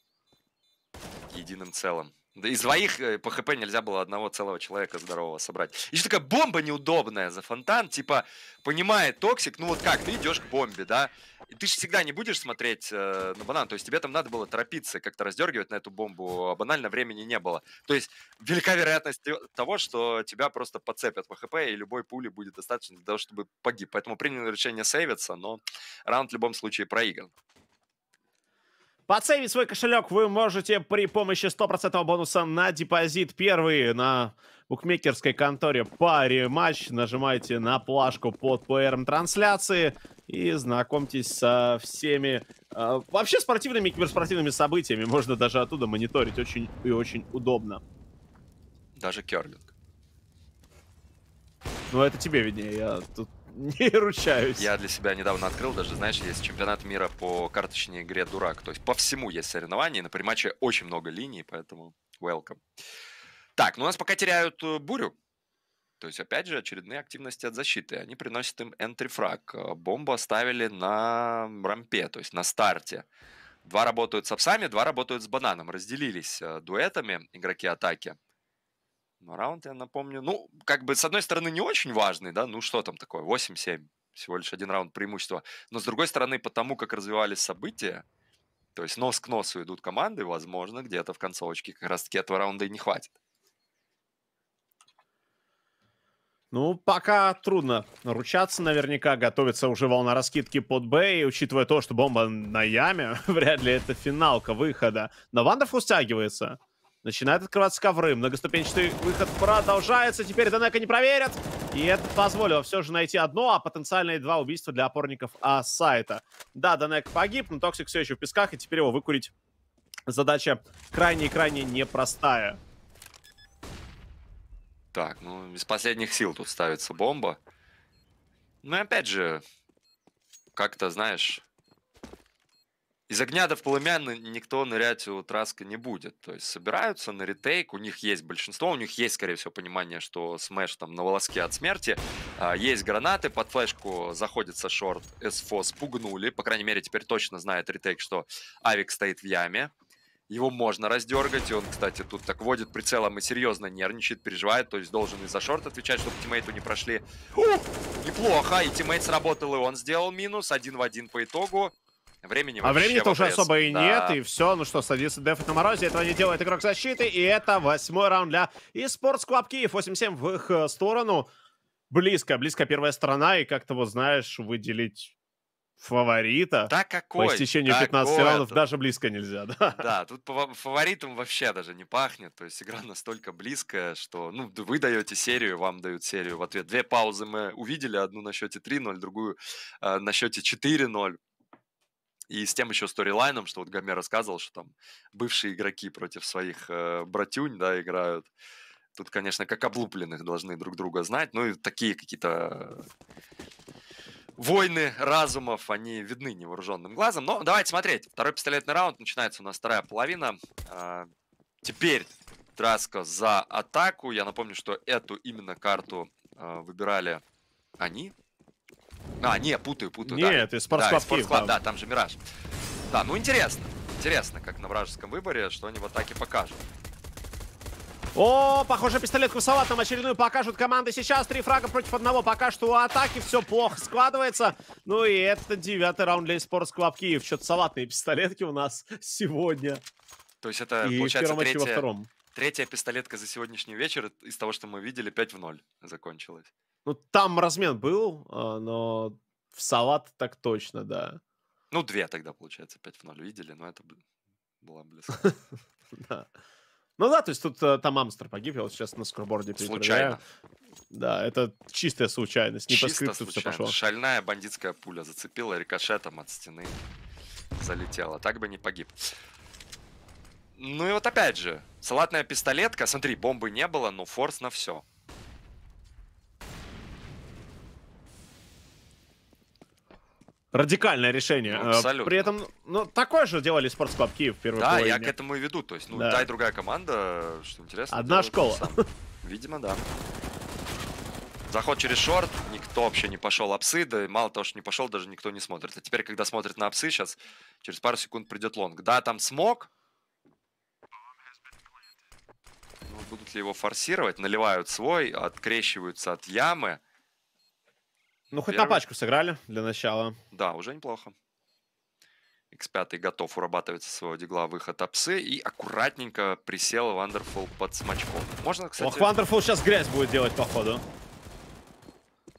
Единым целым. Да из двоих э, по ХП нельзя было одного целого человека здорового собрать. Еще такая бомба неудобная за фонтан, типа, понимает токсик, ну вот как, ты идешь к бомбе, да, и ты же всегда не будешь смотреть э, на банан, то есть тебе там надо было торопиться, как-то раздергивать на эту бомбу, а банально времени не было. То есть велика вероятность того, что тебя просто подцепят по ХП, и любой пули будет достаточно для того, чтобы погиб. Поэтому приняли решение сейвиться, но раунд в любом случае проигран. Подсейвить свой кошелек вы можете при помощи 100% бонуса на депозит. Первый на букмекерской конторе паре матч. Нажимайте на плашку под ПРМ трансляции и знакомьтесь со всеми э, вообще спортивными и киберспортивными событиями. Можно даже оттуда мониторить. Очень и очень удобно. Даже керлинг. Ну, это тебе виднее. Я тут не ручаюсь. Я для себя недавно открыл, даже, знаешь, есть чемпионат мира по карточной игре «Дурак». То есть по всему есть соревнования, на приматче очень много линий, поэтому welcome. Так, ну у нас пока теряют э, бурю. То есть, опять же, очередные активности от защиты. Они приносят им энтрифраг. Э, бомбу оставили на рампе, то есть на старте. Два работают с овсами, два работают с бананом. Разделились э, дуэтами игроки атаки. Но раунд, я напомню, ну, как бы, с одной стороны, не очень важный, да, ну, что там такое, 8-7, всего лишь один раунд преимущества. Но, с другой стороны, потому как развивались события, то есть нос к носу идут команды, возможно, где-то в концовочке как раз-таки этого раунда и не хватит. Ну, пока трудно ручаться, наверняка готовится уже волна раскидки под Б, и учитывая то, что бомба на яме, вряд ли это финалка выхода. Но Вандов устягивается. Начинает открываться ковры. Многоступенчатый выход продолжается. Теперь Денека не проверят. И это позволило все же найти одно, а потенциальные два убийства для опорников а сайта. Да, Денек погиб, но Токсик все еще в песках, и теперь его выкурить задача крайне-крайне непростая. Так, ну, из последних сил тут ставится бомба. Ну и опять же, как-то, знаешь, из огня до в полымя никто нырять у Траска не будет. То есть собираются на ретейк, у них есть большинство, у них есть, скорее всего, понимание, что Смэш там на волоске от смерти. А, есть гранаты, под флешку заходится шорт, СФО спугнули. По крайней мере, теперь точно знает ретейк, что Авик стоит в яме. Его можно раздергать, и он, кстати, тут так водит прицелом и серьезно нервничает, переживает, то есть должен и за шорт отвечать, чтобы тиммейту не прошли. У, неплохо, и тиммейт сработал, и он сделал минус, один в один по итогу. Времени а времени тоже уже особо и да. нет, и все. Ну что, садится дефать на морозе. Этого не делает игрок защиты. И это восьмой раунд для eSports Club Киев. 8-7 в их э, сторону. Близко, близко первая сторона. И как-то, вот знаешь, выделить фаворита да какой? по истечению 15 какой раундов это? даже близко нельзя, да? Да, тут фаворитом вообще даже не пахнет, то есть игра настолько близкая, что, ну, вы даете серию, вам дают серию в ответ. Две паузы мы увидели, одну на счете 3-0, другую э, на счете 4-0. И с тем еще сторилайном, что вот Гомер рассказывал, что там бывшие игроки против своих э, братюнь, да, играют. Тут, конечно, как облупленных должны друг друга знать. Ну и такие какие-то э, войны разумов, они видны невооруженным глазом. Но давайте смотреть. Второй пистолетный раунд. Начинается у нас вторая половина. Э, теперь Траска за атаку. Я напомню, что эту именно карту э, выбирали они, а, не, путаю, путаю, Нет, да. это спортсклад, да, спортсклад, да. там же Мираж. Да, ну интересно. Интересно, как на вражеском выборе, что они в атаке покажут. О, похоже, пистолетку салат нам очередную покажут команды сейчас. Три фрага против одного. Пока что у атаки все плохо складывается. Ну и это девятый раунд для Esports Club Киев. Что-то салатные пистолетки у нас сегодня. То есть это, и получается, первом, третья, во втором. третья пистолетка за сегодняшний вечер из того, что мы видели, 5 в 0 закончилась. Ну, там размен был, а, но в салат так точно, да. Ну, две тогда, получается, 5 в 0 видели, но это была близко. Да. Ну да, то есть тут э, там Амстер погиб, я вот сейчас на скорборде Случайно. Да, это чистая случайность, не Чисто случайно. скрипту пошло. Шальная бандитская пуля зацепила рикошетом от стены, залетела. Так бы не погиб. Ну и вот опять же, салатная пистолетка, смотри, бомбы не было, но форс на все. Радикальное решение. Э, Абсолютно. При этом, ну, такое же делали спортсклаб Киев в первой Да, половине. я к этому и веду. То есть, ну, да. та другая команда, что интересно. Одна школа. Видимо, да. Заход через шорт, никто вообще не пошел апсы, да и мало того, что не пошел, даже никто не смотрит. А теперь, когда смотрит на апсы, сейчас через пару секунд придет лонг. Да, там смог. Ну, будут ли его форсировать? Наливают свой, открещиваются от ямы. Ну, хоть Первый... на пачку сыграли для начала. Да, уже неплохо. X5 готов урабатывать со своего дигла выход апсы и аккуратненько присел Вандерфул под смачком. Можно, кстати... Ох, Вандерфул сейчас грязь будет делать, походу.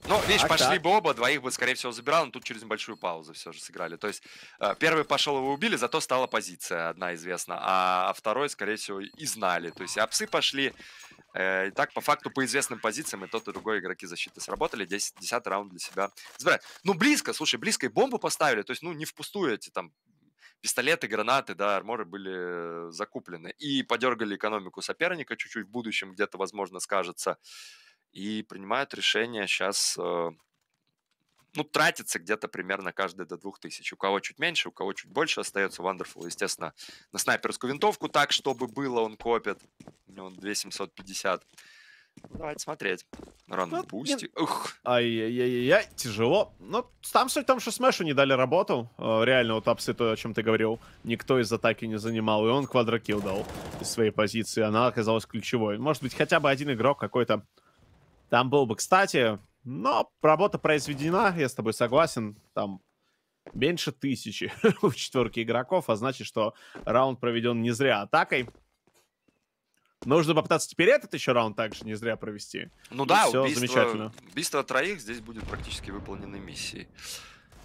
Ну, видишь, так, пошли так. бы оба, двоих бы, скорее всего, забирал, но тут через небольшую паузу все же сыграли. То есть э, первый пошел, его убили, зато стала позиция одна известна, а, а второй, скорее всего, и знали. То есть апсы пошли, Итак, э, по факту, по известным позициям и тот, и другой игроки защиты сработали. 10, 10 раунд для себя забирают. Ну, близко, слушай, близко и бомбу поставили. То есть, ну, не впустую эти там пистолеты, гранаты, да, арморы были закуплены. И подергали экономику соперника чуть-чуть в будущем, где-то, возможно, скажется. И принимают решение сейчас э, ну, тратится где-то примерно каждый до 2000. У кого чуть меньше, у кого чуть больше остается. Wonderful, естественно, на снайперскую винтовку так, чтобы было, он копит. У него 2750. Ну, давайте смотреть. Ран ну, пусти. Ух. Ай-яй-яй-яй, тяжело. Ну, там суть в том, что Смешу не дали работу. Э, реально, вот апсы, то, о чем ты говорил, никто из атаки не занимал, и он квадрокил дал из своей позиции. Она оказалась ключевой. Может быть, хотя бы один игрок какой-то там был бы. Кстати, но работа произведена, я с тобой согласен. Там меньше тысячи у четверки игроков, а значит, что раунд проведен не зря атакой. Нужно попытаться теперь этот еще раунд также не зря провести. Ну и да, все убийство, замечательно. Убийство троих здесь будет практически выполнены миссии.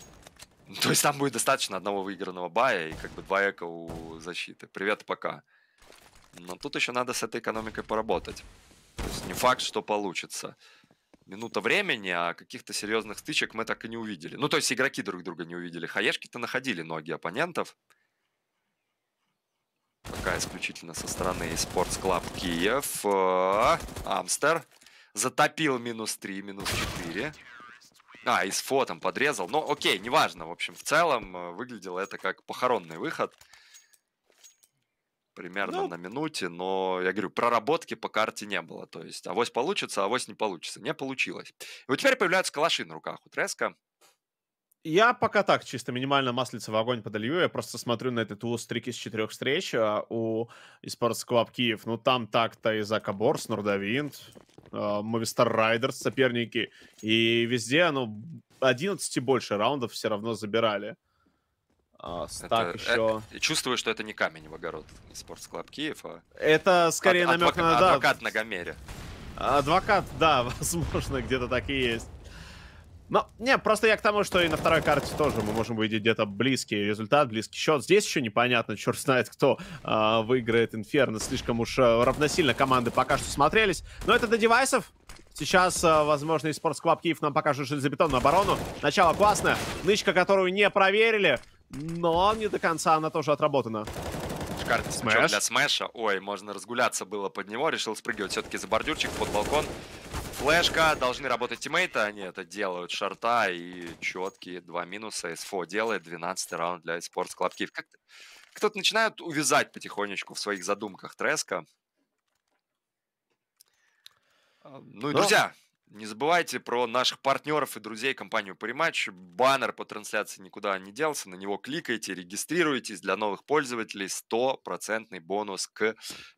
То есть там будет достаточно одного выигранного бая и как бы два эко у защиты. Привет, пока. Но тут еще надо с этой экономикой поработать. То есть не факт, что получится минута времени, а каких-то серьезных стычек мы так и не увидели. Ну, то есть игроки друг друга не увидели. Хаешки-то находили ноги оппонентов. Пока исключительно со стороны Sports Club Киев. А, Амстер затопил минус 3, минус 4. А, и с фотом подрезал. Но ну, окей, неважно. В общем, в целом э, выглядело это как похоронный выход – примерно ну, на минуте, но я говорю, проработки по карте не было. То есть авось получится, авось не получится. Не получилось. И вот теперь появляются калаши на руках у Треска. Я пока так, чисто минимально маслица в огонь подолью. Я просто смотрю на этот тулстрик из четырех встреч а, у Esports Club Киев. Ну, там так-то Изака Борс, Нордовинт, а, Movistar Райдерс, соперники. И везде, ну, 11 и больше раундов все равно забирали. А, стак это, еще. Э, чувствую, что это не камень в огород Спортс Клаб Киев, а... Это скорее Ад, намек адвока, на... Да, адвокат на Гомере. Адвокат, да, возможно, где-то так и есть. Но, не, просто я к тому, что и на второй карте тоже мы можем увидеть где-то близкий результат, близкий счет. Здесь еще непонятно, черт знает, кто э, выиграет Инферно. Слишком уж э, равносильно команды пока что смотрелись. Но это до девайсов. Сейчас, э, возможно, и Спортсклаб Киев нам покажет железобетонную оборону. Начало классное. Нычка, которую не проверили, но не до конца она тоже отработана. Шикарный смеш. для смеша. Ой, можно разгуляться было под него. Решил спрыгивать все-таки за бордюрчик под балкон. Флешка, должны работать тиммейты, они это делают. Шарта и четкие два минуса. СФО делает 12 раунд для Esports Киев. Как-то кто-то начинает увязать потихонечку в своих задумках Треска. А, ну и, Но... друзья, не забывайте про наших партнеров и друзей компанию Париматч. Баннер по трансляции никуда не делся. На него кликайте, регистрируйтесь. Для новых пользователей 100% бонус к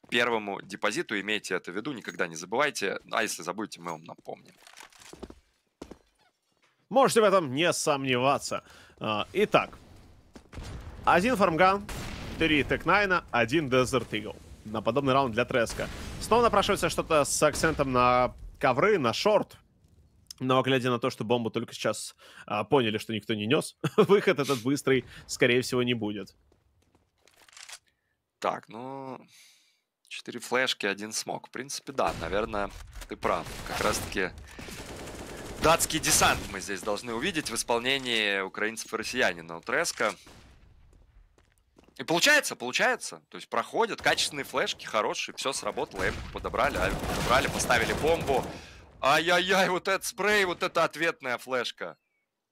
первому депозиту. Имейте это в виду, никогда не забывайте. А если забудете, мы вам напомним. Можете в этом не сомневаться. А, итак, один фармган, три текнайна, один дезерт игл. На подобный раунд для треска. Снова напрашивается что-то с акцентом на ковры, на шорт. Но глядя на то, что бомбу только сейчас а, поняли, что никто не нес, выход этот быстрый, скорее всего, не будет. Так, ну... Четыре флешки, один смог. В принципе, да, наверное, ты прав. Как раз-таки датский десант мы здесь должны увидеть в исполнении украинцев и россиянина. У Треска и получается, получается. То есть проходят, качественные флешки, хорошие, все сработало, эм подобрали, альфу подобрали, поставили бомбу. Ай-яй-яй, вот этот спрей, вот это ответная флешка.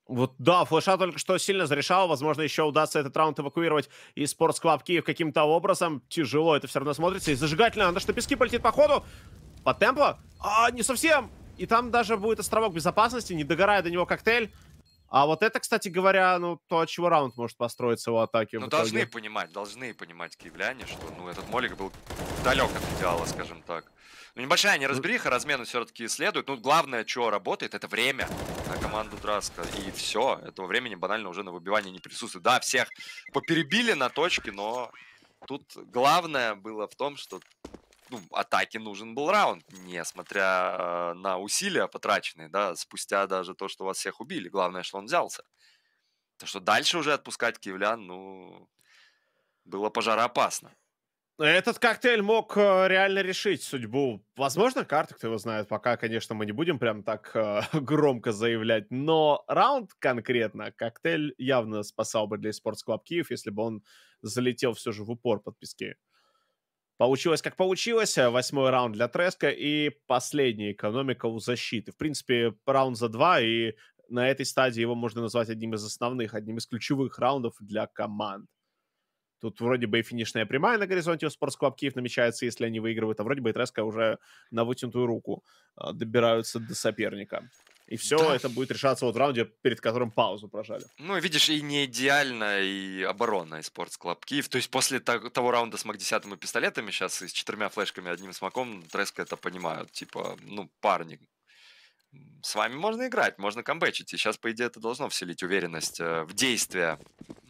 Вот да, флеша только что сильно зарешал. Возможно, еще удастся этот раунд эвакуировать из Sports Club Киев каким-то образом. Тяжело это все равно смотрится. И зажигательно, надо что пески полетит по ходу. По темпу? А, не совсем. И там даже будет островок безопасности, не догорая до него коктейль. А вот это, кстати говоря, ну, то, от чего раунд может построиться в атаке. Ну, в должны понимать, должны понимать киевляне, что, ну, этот молик был далек от идеала, скажем так. Ну, небольшая ну неразбериха, размены все-таки следуют. Ну, главное, что работает, это время на команду Траска И все, этого времени банально уже на выбивание не присутствует. Да, всех поперебили на точке, но тут главное было в том, что ну, атаке нужен был раунд, несмотря э, на усилия потраченные, да, спустя даже то, что вас всех убили. Главное, что он взялся. То, что дальше уже отпускать киевлян, ну, было пожароопасно. Ну, этот коктейль мог э, реально решить судьбу. Возможно, карты, кто его знает, пока, конечно, мы не будем прям так э, громко заявлять, но раунд конкретно коктейль явно спасал бы для Sports Club Киев, если бы он залетел все же в упор подписки. Получилось, как получилось. Э, восьмой раунд для Треска и последняя экономика у защиты. В принципе, раунд за два, и на этой стадии его можно назвать одним из основных, одним из ключевых раундов для команд. Тут вроде бы и финишная прямая на горизонте у Sports Club Киев намечается, если они выигрывают, а вроде бы и Треска уже на вытянутую руку а, добираются до соперника. И все да. это будет решаться вот в раунде, перед которым паузу прожали. Ну, видишь, и не идеально, и оборона и Sports Club Киев. То есть после того раунда с МАК-10 и пистолетами сейчас, и с четырьмя флешками, одним смоком, Треска это понимают. Типа, ну, парни, с вами можно играть, можно камбэчить. И сейчас, по идее, это должно вселить уверенность э, в действия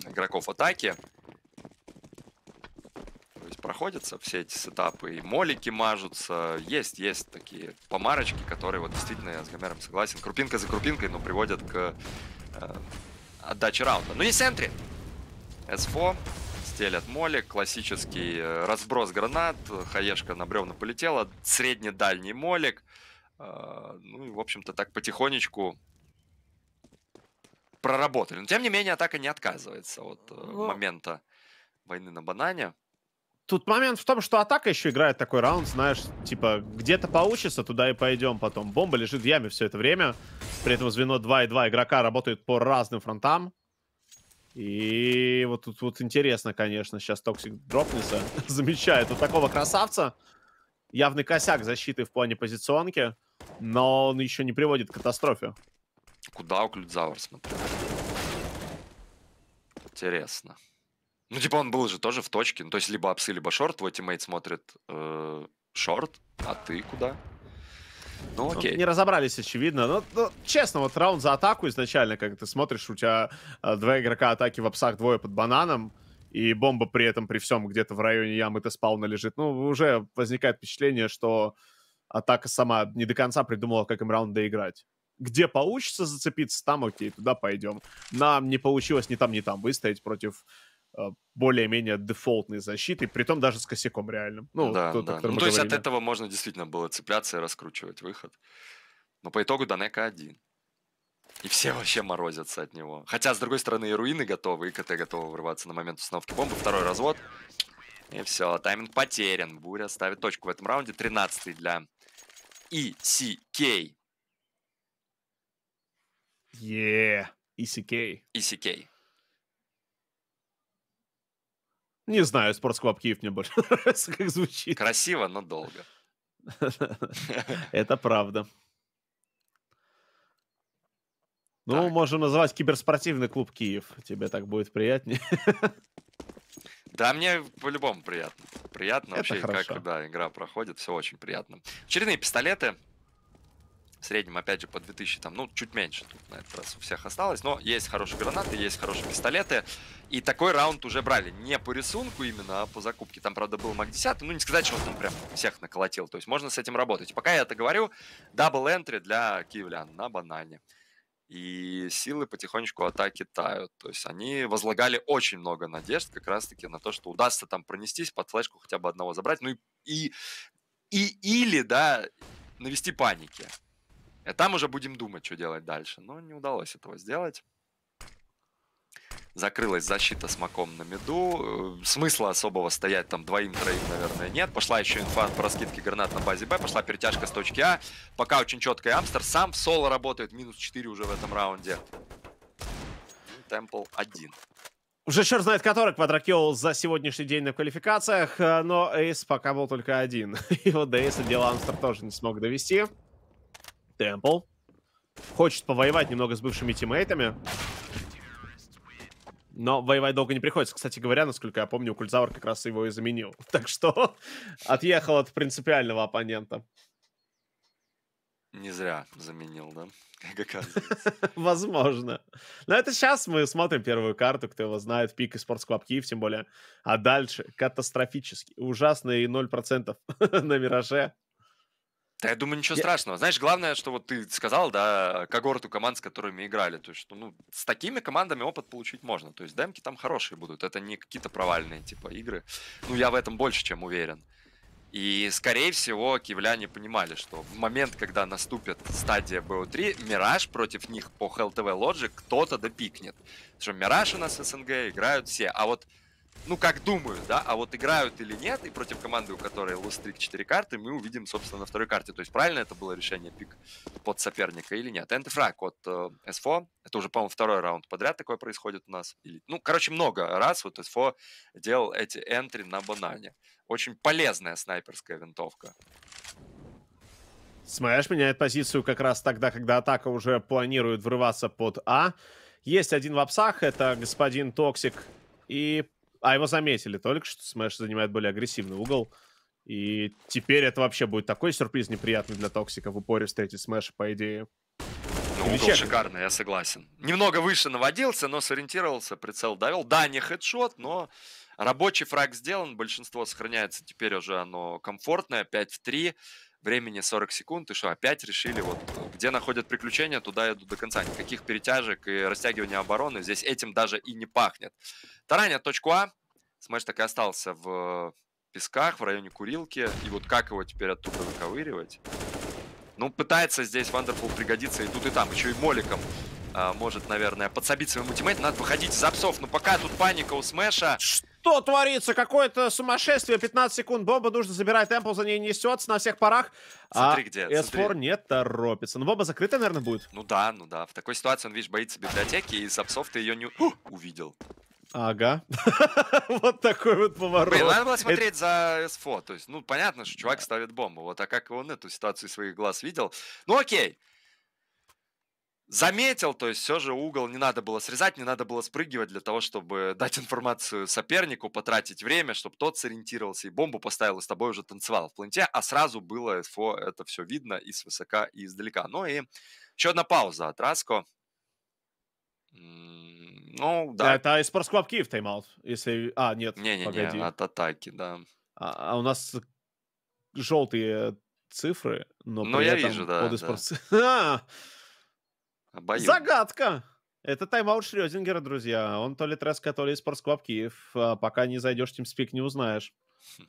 игроков атаки проходятся все эти сетапы, и молики мажутся. Есть, есть такие помарочки, которые вот действительно, я с Гомером согласен, крупинка за крупинкой, но приводят к э, отдаче раунда. Ну и сентри! СФО, стелят молик, классический э, разброс гранат, хаешка на бревна полетела, средне-дальний молик. Э, ну и, в общем-то, так потихонечку проработали. Но, тем не менее, атака не отказывается от э, ну, момента войны на банане. Тут момент в том, что атака еще играет такой раунд, знаешь, типа, где-то получится, туда и пойдем потом. Бомба лежит в яме все это время. При этом звено 2 и 2 игрока работают по разным фронтам. И вот тут вот интересно, конечно, сейчас Токсик дропнется. Замечает вот такого красавца. Явный косяк защиты в плане позиционки, но он еще не приводит к катастрофе. Куда уклюдзавр смотрю? Интересно. Ну, типа, он был же тоже в точке. Ну, то есть, либо апсы, либо шорт. Твой тиммейт смотрит э, шорт, а ты куда? Ну, окей. Не разобрались, очевидно. Но, ну, но, ну, честно, вот раунд за атаку изначально, как ты смотришь, у тебя э, два игрока атаки в апсах, двое под бананом, и бомба при этом, при всем, где-то в районе ямы ты спауна лежит. Ну, уже возникает впечатление, что атака сама не до конца придумала, как им раунд доиграть. Где получится зацепиться, там окей, туда пойдем. Нам не получилось ни там, ни там выстоять против а, более-менее дефолтной при том даже с косяком реальным. Ну, да, тот, да. ну то есть от этого можно действительно было цепляться и раскручивать выход. Но по итогу Данека один. И все вообще морозятся от него. Хотя, с другой стороны, и руины готовы, и КТ готовы врываться на момент установки бомбы. Второй развод. И все, тайминг потерян. Буря ставит точку в этом раунде. 13 для ECK. Yeah, ECK. ECK. Не знаю, спортсклаб Киев мне больше нравится, как звучит. Красиво, но долго. Это правда. Ну, так. можно назвать киберспортивный клуб Киев. Тебе так будет приятнее. Да, мне по-любому приятно. Приятно Это вообще, хорошо. как да, игра проходит, все очень приятно. Очередные пистолеты. В среднем, опять же, по 2000, там, ну, чуть меньше тут на этот раз у всех осталось. Но есть хорошие гранаты, есть хорошие пистолеты. И такой раунд уже брали. Не по рисунку именно, а по закупке. Там, правда, был МАК 10. Ну, не сказать, что он там прям всех наколотил. То есть можно с этим работать. Пока я это говорю, дабл-энтри для киевлян на банане. И силы потихонечку атаки тают. То есть они возлагали очень много надежд как раз-таки на то, что удастся там пронестись, под флешку хотя бы одного забрать. Ну и, и, и или, да, навести паники. И а там уже будем думать, что делать дальше. Но не удалось этого сделать. Закрылась защита с маком на меду. Э, смысла особого стоять там двоим-троим, наверное, нет. Пошла еще инфа по раскидке гранат на базе Б. Пошла перетяжка с точки А. Пока очень четкая Амстер. Сам в соло работает. Минус 4 уже в этом раунде. Темпл 1. Уже черт знает который квадрокилл за сегодняшний день на квалификациях, э, но Эйс пока был только один. И вот до Эйса дело Амстер тоже не смог довести. Темпл. Хочет повоевать немного с бывшими тиммейтами. Но воевать долго не приходится. Кстати говоря, насколько я помню, Кульзавр как раз его и заменил. Так что отъехал от принципиального оппонента. Не зря заменил, да? Как Возможно. Но это сейчас мы смотрим первую карту, кто его знает, пик и Sports Киев, тем более. А дальше катастрофически. Ужасные 0% на Мираже. Да, я думаю, ничего я... страшного. Знаешь, главное, что вот ты сказал, да, когорту команд, с которыми играли. То есть, что, ну, с такими командами опыт получить можно. То есть, демки там хорошие будут. Это не какие-то провальные, типа, игры. Ну, я в этом больше, чем уверен. И, скорее всего, киевляне понимали, что в момент, когда наступит стадия БО3, Мираж против них по ХЛТВ Лоджик кто-то допикнет. Потому что Мираж у нас в СНГ играют все. А вот ну, как думают, да, а вот играют или нет, и против команды, у которой лустрик 4 карты, мы увидим, собственно, на второй карте. То есть правильно это было решение пик под соперника или нет. Энтефраг от э, СФО, это уже, по-моему, второй раунд подряд такое происходит у нас. Или, ну, короче, много раз вот СФО делал эти энтри на банане. Очень полезная снайперская винтовка. Смэш меняет позицию как раз тогда, когда атака уже планирует врываться под А. Есть один в апсах, это господин Токсик. И а его заметили только, что Смэш занимает более агрессивный угол. И теперь это вообще будет такой сюрприз неприятный для Токсика в упоре встретить Смэша по идее. Ну, угол Величайший. шикарный, я согласен. Немного выше наводился, но сориентировался, прицел давил. Да, не хедшот, но рабочий фраг сделан, большинство сохраняется теперь уже оно комфортное, 5 в 3 времени 40 секунд, и что, опять решили, вот, э, где находят приключения, туда идут до конца. Никаких перетяжек и растягивания обороны здесь этим даже и не пахнет. Таранят точку А. Смэш так и остался в песках, в районе Курилки. И вот как его теперь оттуда выковыривать? Ну, пытается здесь Вандерфул пригодиться и тут, и там. Еще и Моликом а, может, наверное, подсобить своему тиммейту. Надо выходить из апсов. Но ну, пока тут паника у Смэша. Что? Что творится? Какое-то сумасшествие. 15 секунд. Боба нужно забирать. Темпл за ней несется на всех парах. А смотри, а где. S4 не торопится. Ну, Боба закрыта, наверное, будет. Ну да, ну да. В такой ситуации он, видишь, боится библиотеки, и Сапсов ты ее не О! увидел. Ага. вот такой вот поворот. Блин, надо было смотреть за СФО. То есть, ну, понятно, что чувак ставит бомбу. Вот, а как он эту ситуацию своих глаз видел? Ну, окей заметил, то есть все же угол не надо было срезать, не надо было спрыгивать для того, чтобы дать информацию сопернику, потратить время, чтобы тот сориентировался и бомбу поставил, и с тобой уже танцевал в пленте, а сразу было это все видно и с высока, и издалека. Ну и еще одна пауза от Раско. Ну, да. Это из Спортсклаб Киев тайм-аут, если... А, нет, Не-не-не, от атаки, да. А, а у нас желтые цифры, но... Ну, я вижу, да. да. А, Обоюд. Загадка! Это тайм-аут Шрёдингера, друзья. Он то ли треска, то ли из Спортсклаб Киев. А пока не зайдешь в спик не узнаешь. Хм.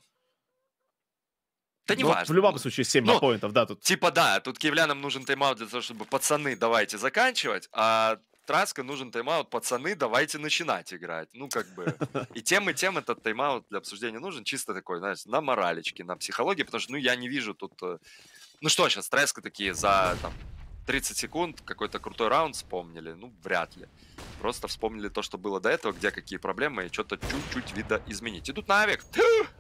Да ну, не важно. В любом случае 7 ну, поинтов, да, тут. Типа да, тут киевлянам нужен тайм-аут для того, чтобы пацаны, давайте заканчивать, а Траска нужен тайм-аут, пацаны, давайте начинать играть. Ну, как бы. И тем, и тем этот тайм-аут для обсуждения нужен, чисто такой, знаешь, на моралечке, на психологии, потому что, ну, я не вижу тут... Э, ну что сейчас, Треска такие за там, 30 секунд, какой-то крутой раунд вспомнили, ну, вряд ли. Просто вспомнили то, что было до этого, где какие проблемы, и что-то чуть-чуть видоизменить. Идут на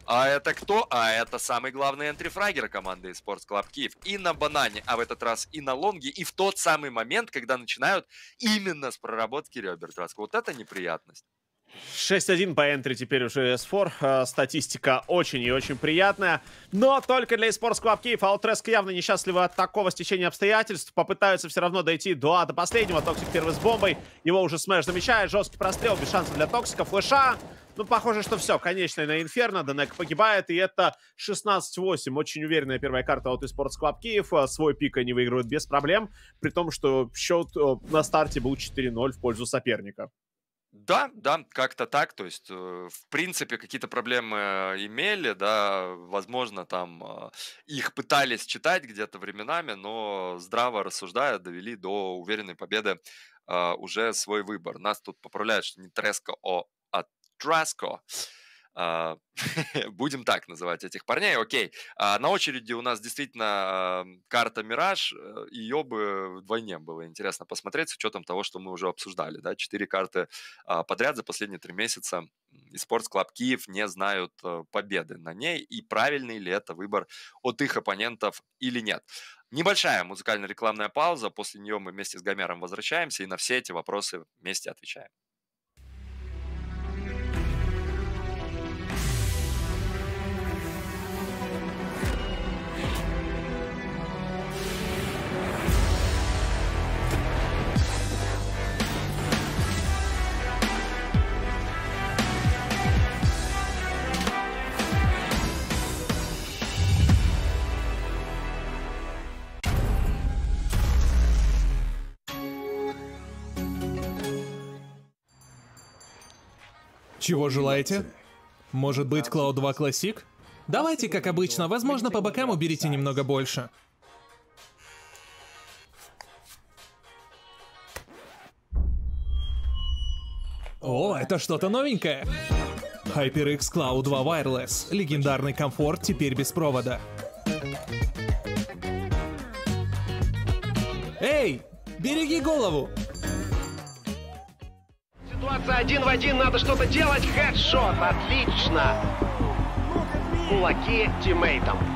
А это кто? А это самый главный энтрифрагер команды Sports Club Киев. И на банане, а в этот раз и на лонге, и в тот самый момент, когда начинают именно с проработки Ребертваска. Вот это неприятность. 6-1 по энтри теперь уже с 4 э, Статистика очень и очень приятная. Но только для eSports Club Киев. Аутреск явно несчастливы от такого стечения обстоятельств. Попытаются все равно дойти до А до последнего. Токсик первый с бомбой. Его уже Смэш замечает. Жесткий прострел. Без шансов для Токсика. Флэша. Ну, похоже, что все, конечное на Инферно, Денек погибает, и это 16-8. Очень уверенная первая карта от eSports Club Киев. Э, свой пик они выигрывают без проблем, при том, что счет э, на старте был 4-0 в пользу соперника. Да, да, как-то так. То есть, э, в принципе, какие-то проблемы э, имели, да, возможно, там э, их пытались читать где-то временами, но здраво рассуждая, довели до уверенной победы уже свой выбор. Нас тут поправляют, что не Треско, а Траско. А, будем так называть этих парней, окей. А, на очереди у нас действительно карта Мираж, э, ее бы вдвойне было интересно посмотреть, с учетом того, что мы уже обсуждали, да, четыре карты а, подряд за последние три месяца, и Sports Club Киев не знают э, победы на ней, и правильный ли это выбор от их оппонентов или нет. Небольшая музыкально-рекламная пауза, после нее мы вместе с Гомером возвращаемся и на все эти вопросы вместе отвечаем. Чего желаете? Может быть, Cloud 2 Classic? Давайте, как обычно, возможно, по бокам уберите немного больше. О, это что-то новенькое. HyperX Cloud 2 Wireless. Легендарный комфорт теперь без провода. Эй, береги голову! Ситуация один в один, надо что-то делать. Хедшот, отлично. Кулаки тиммейтам.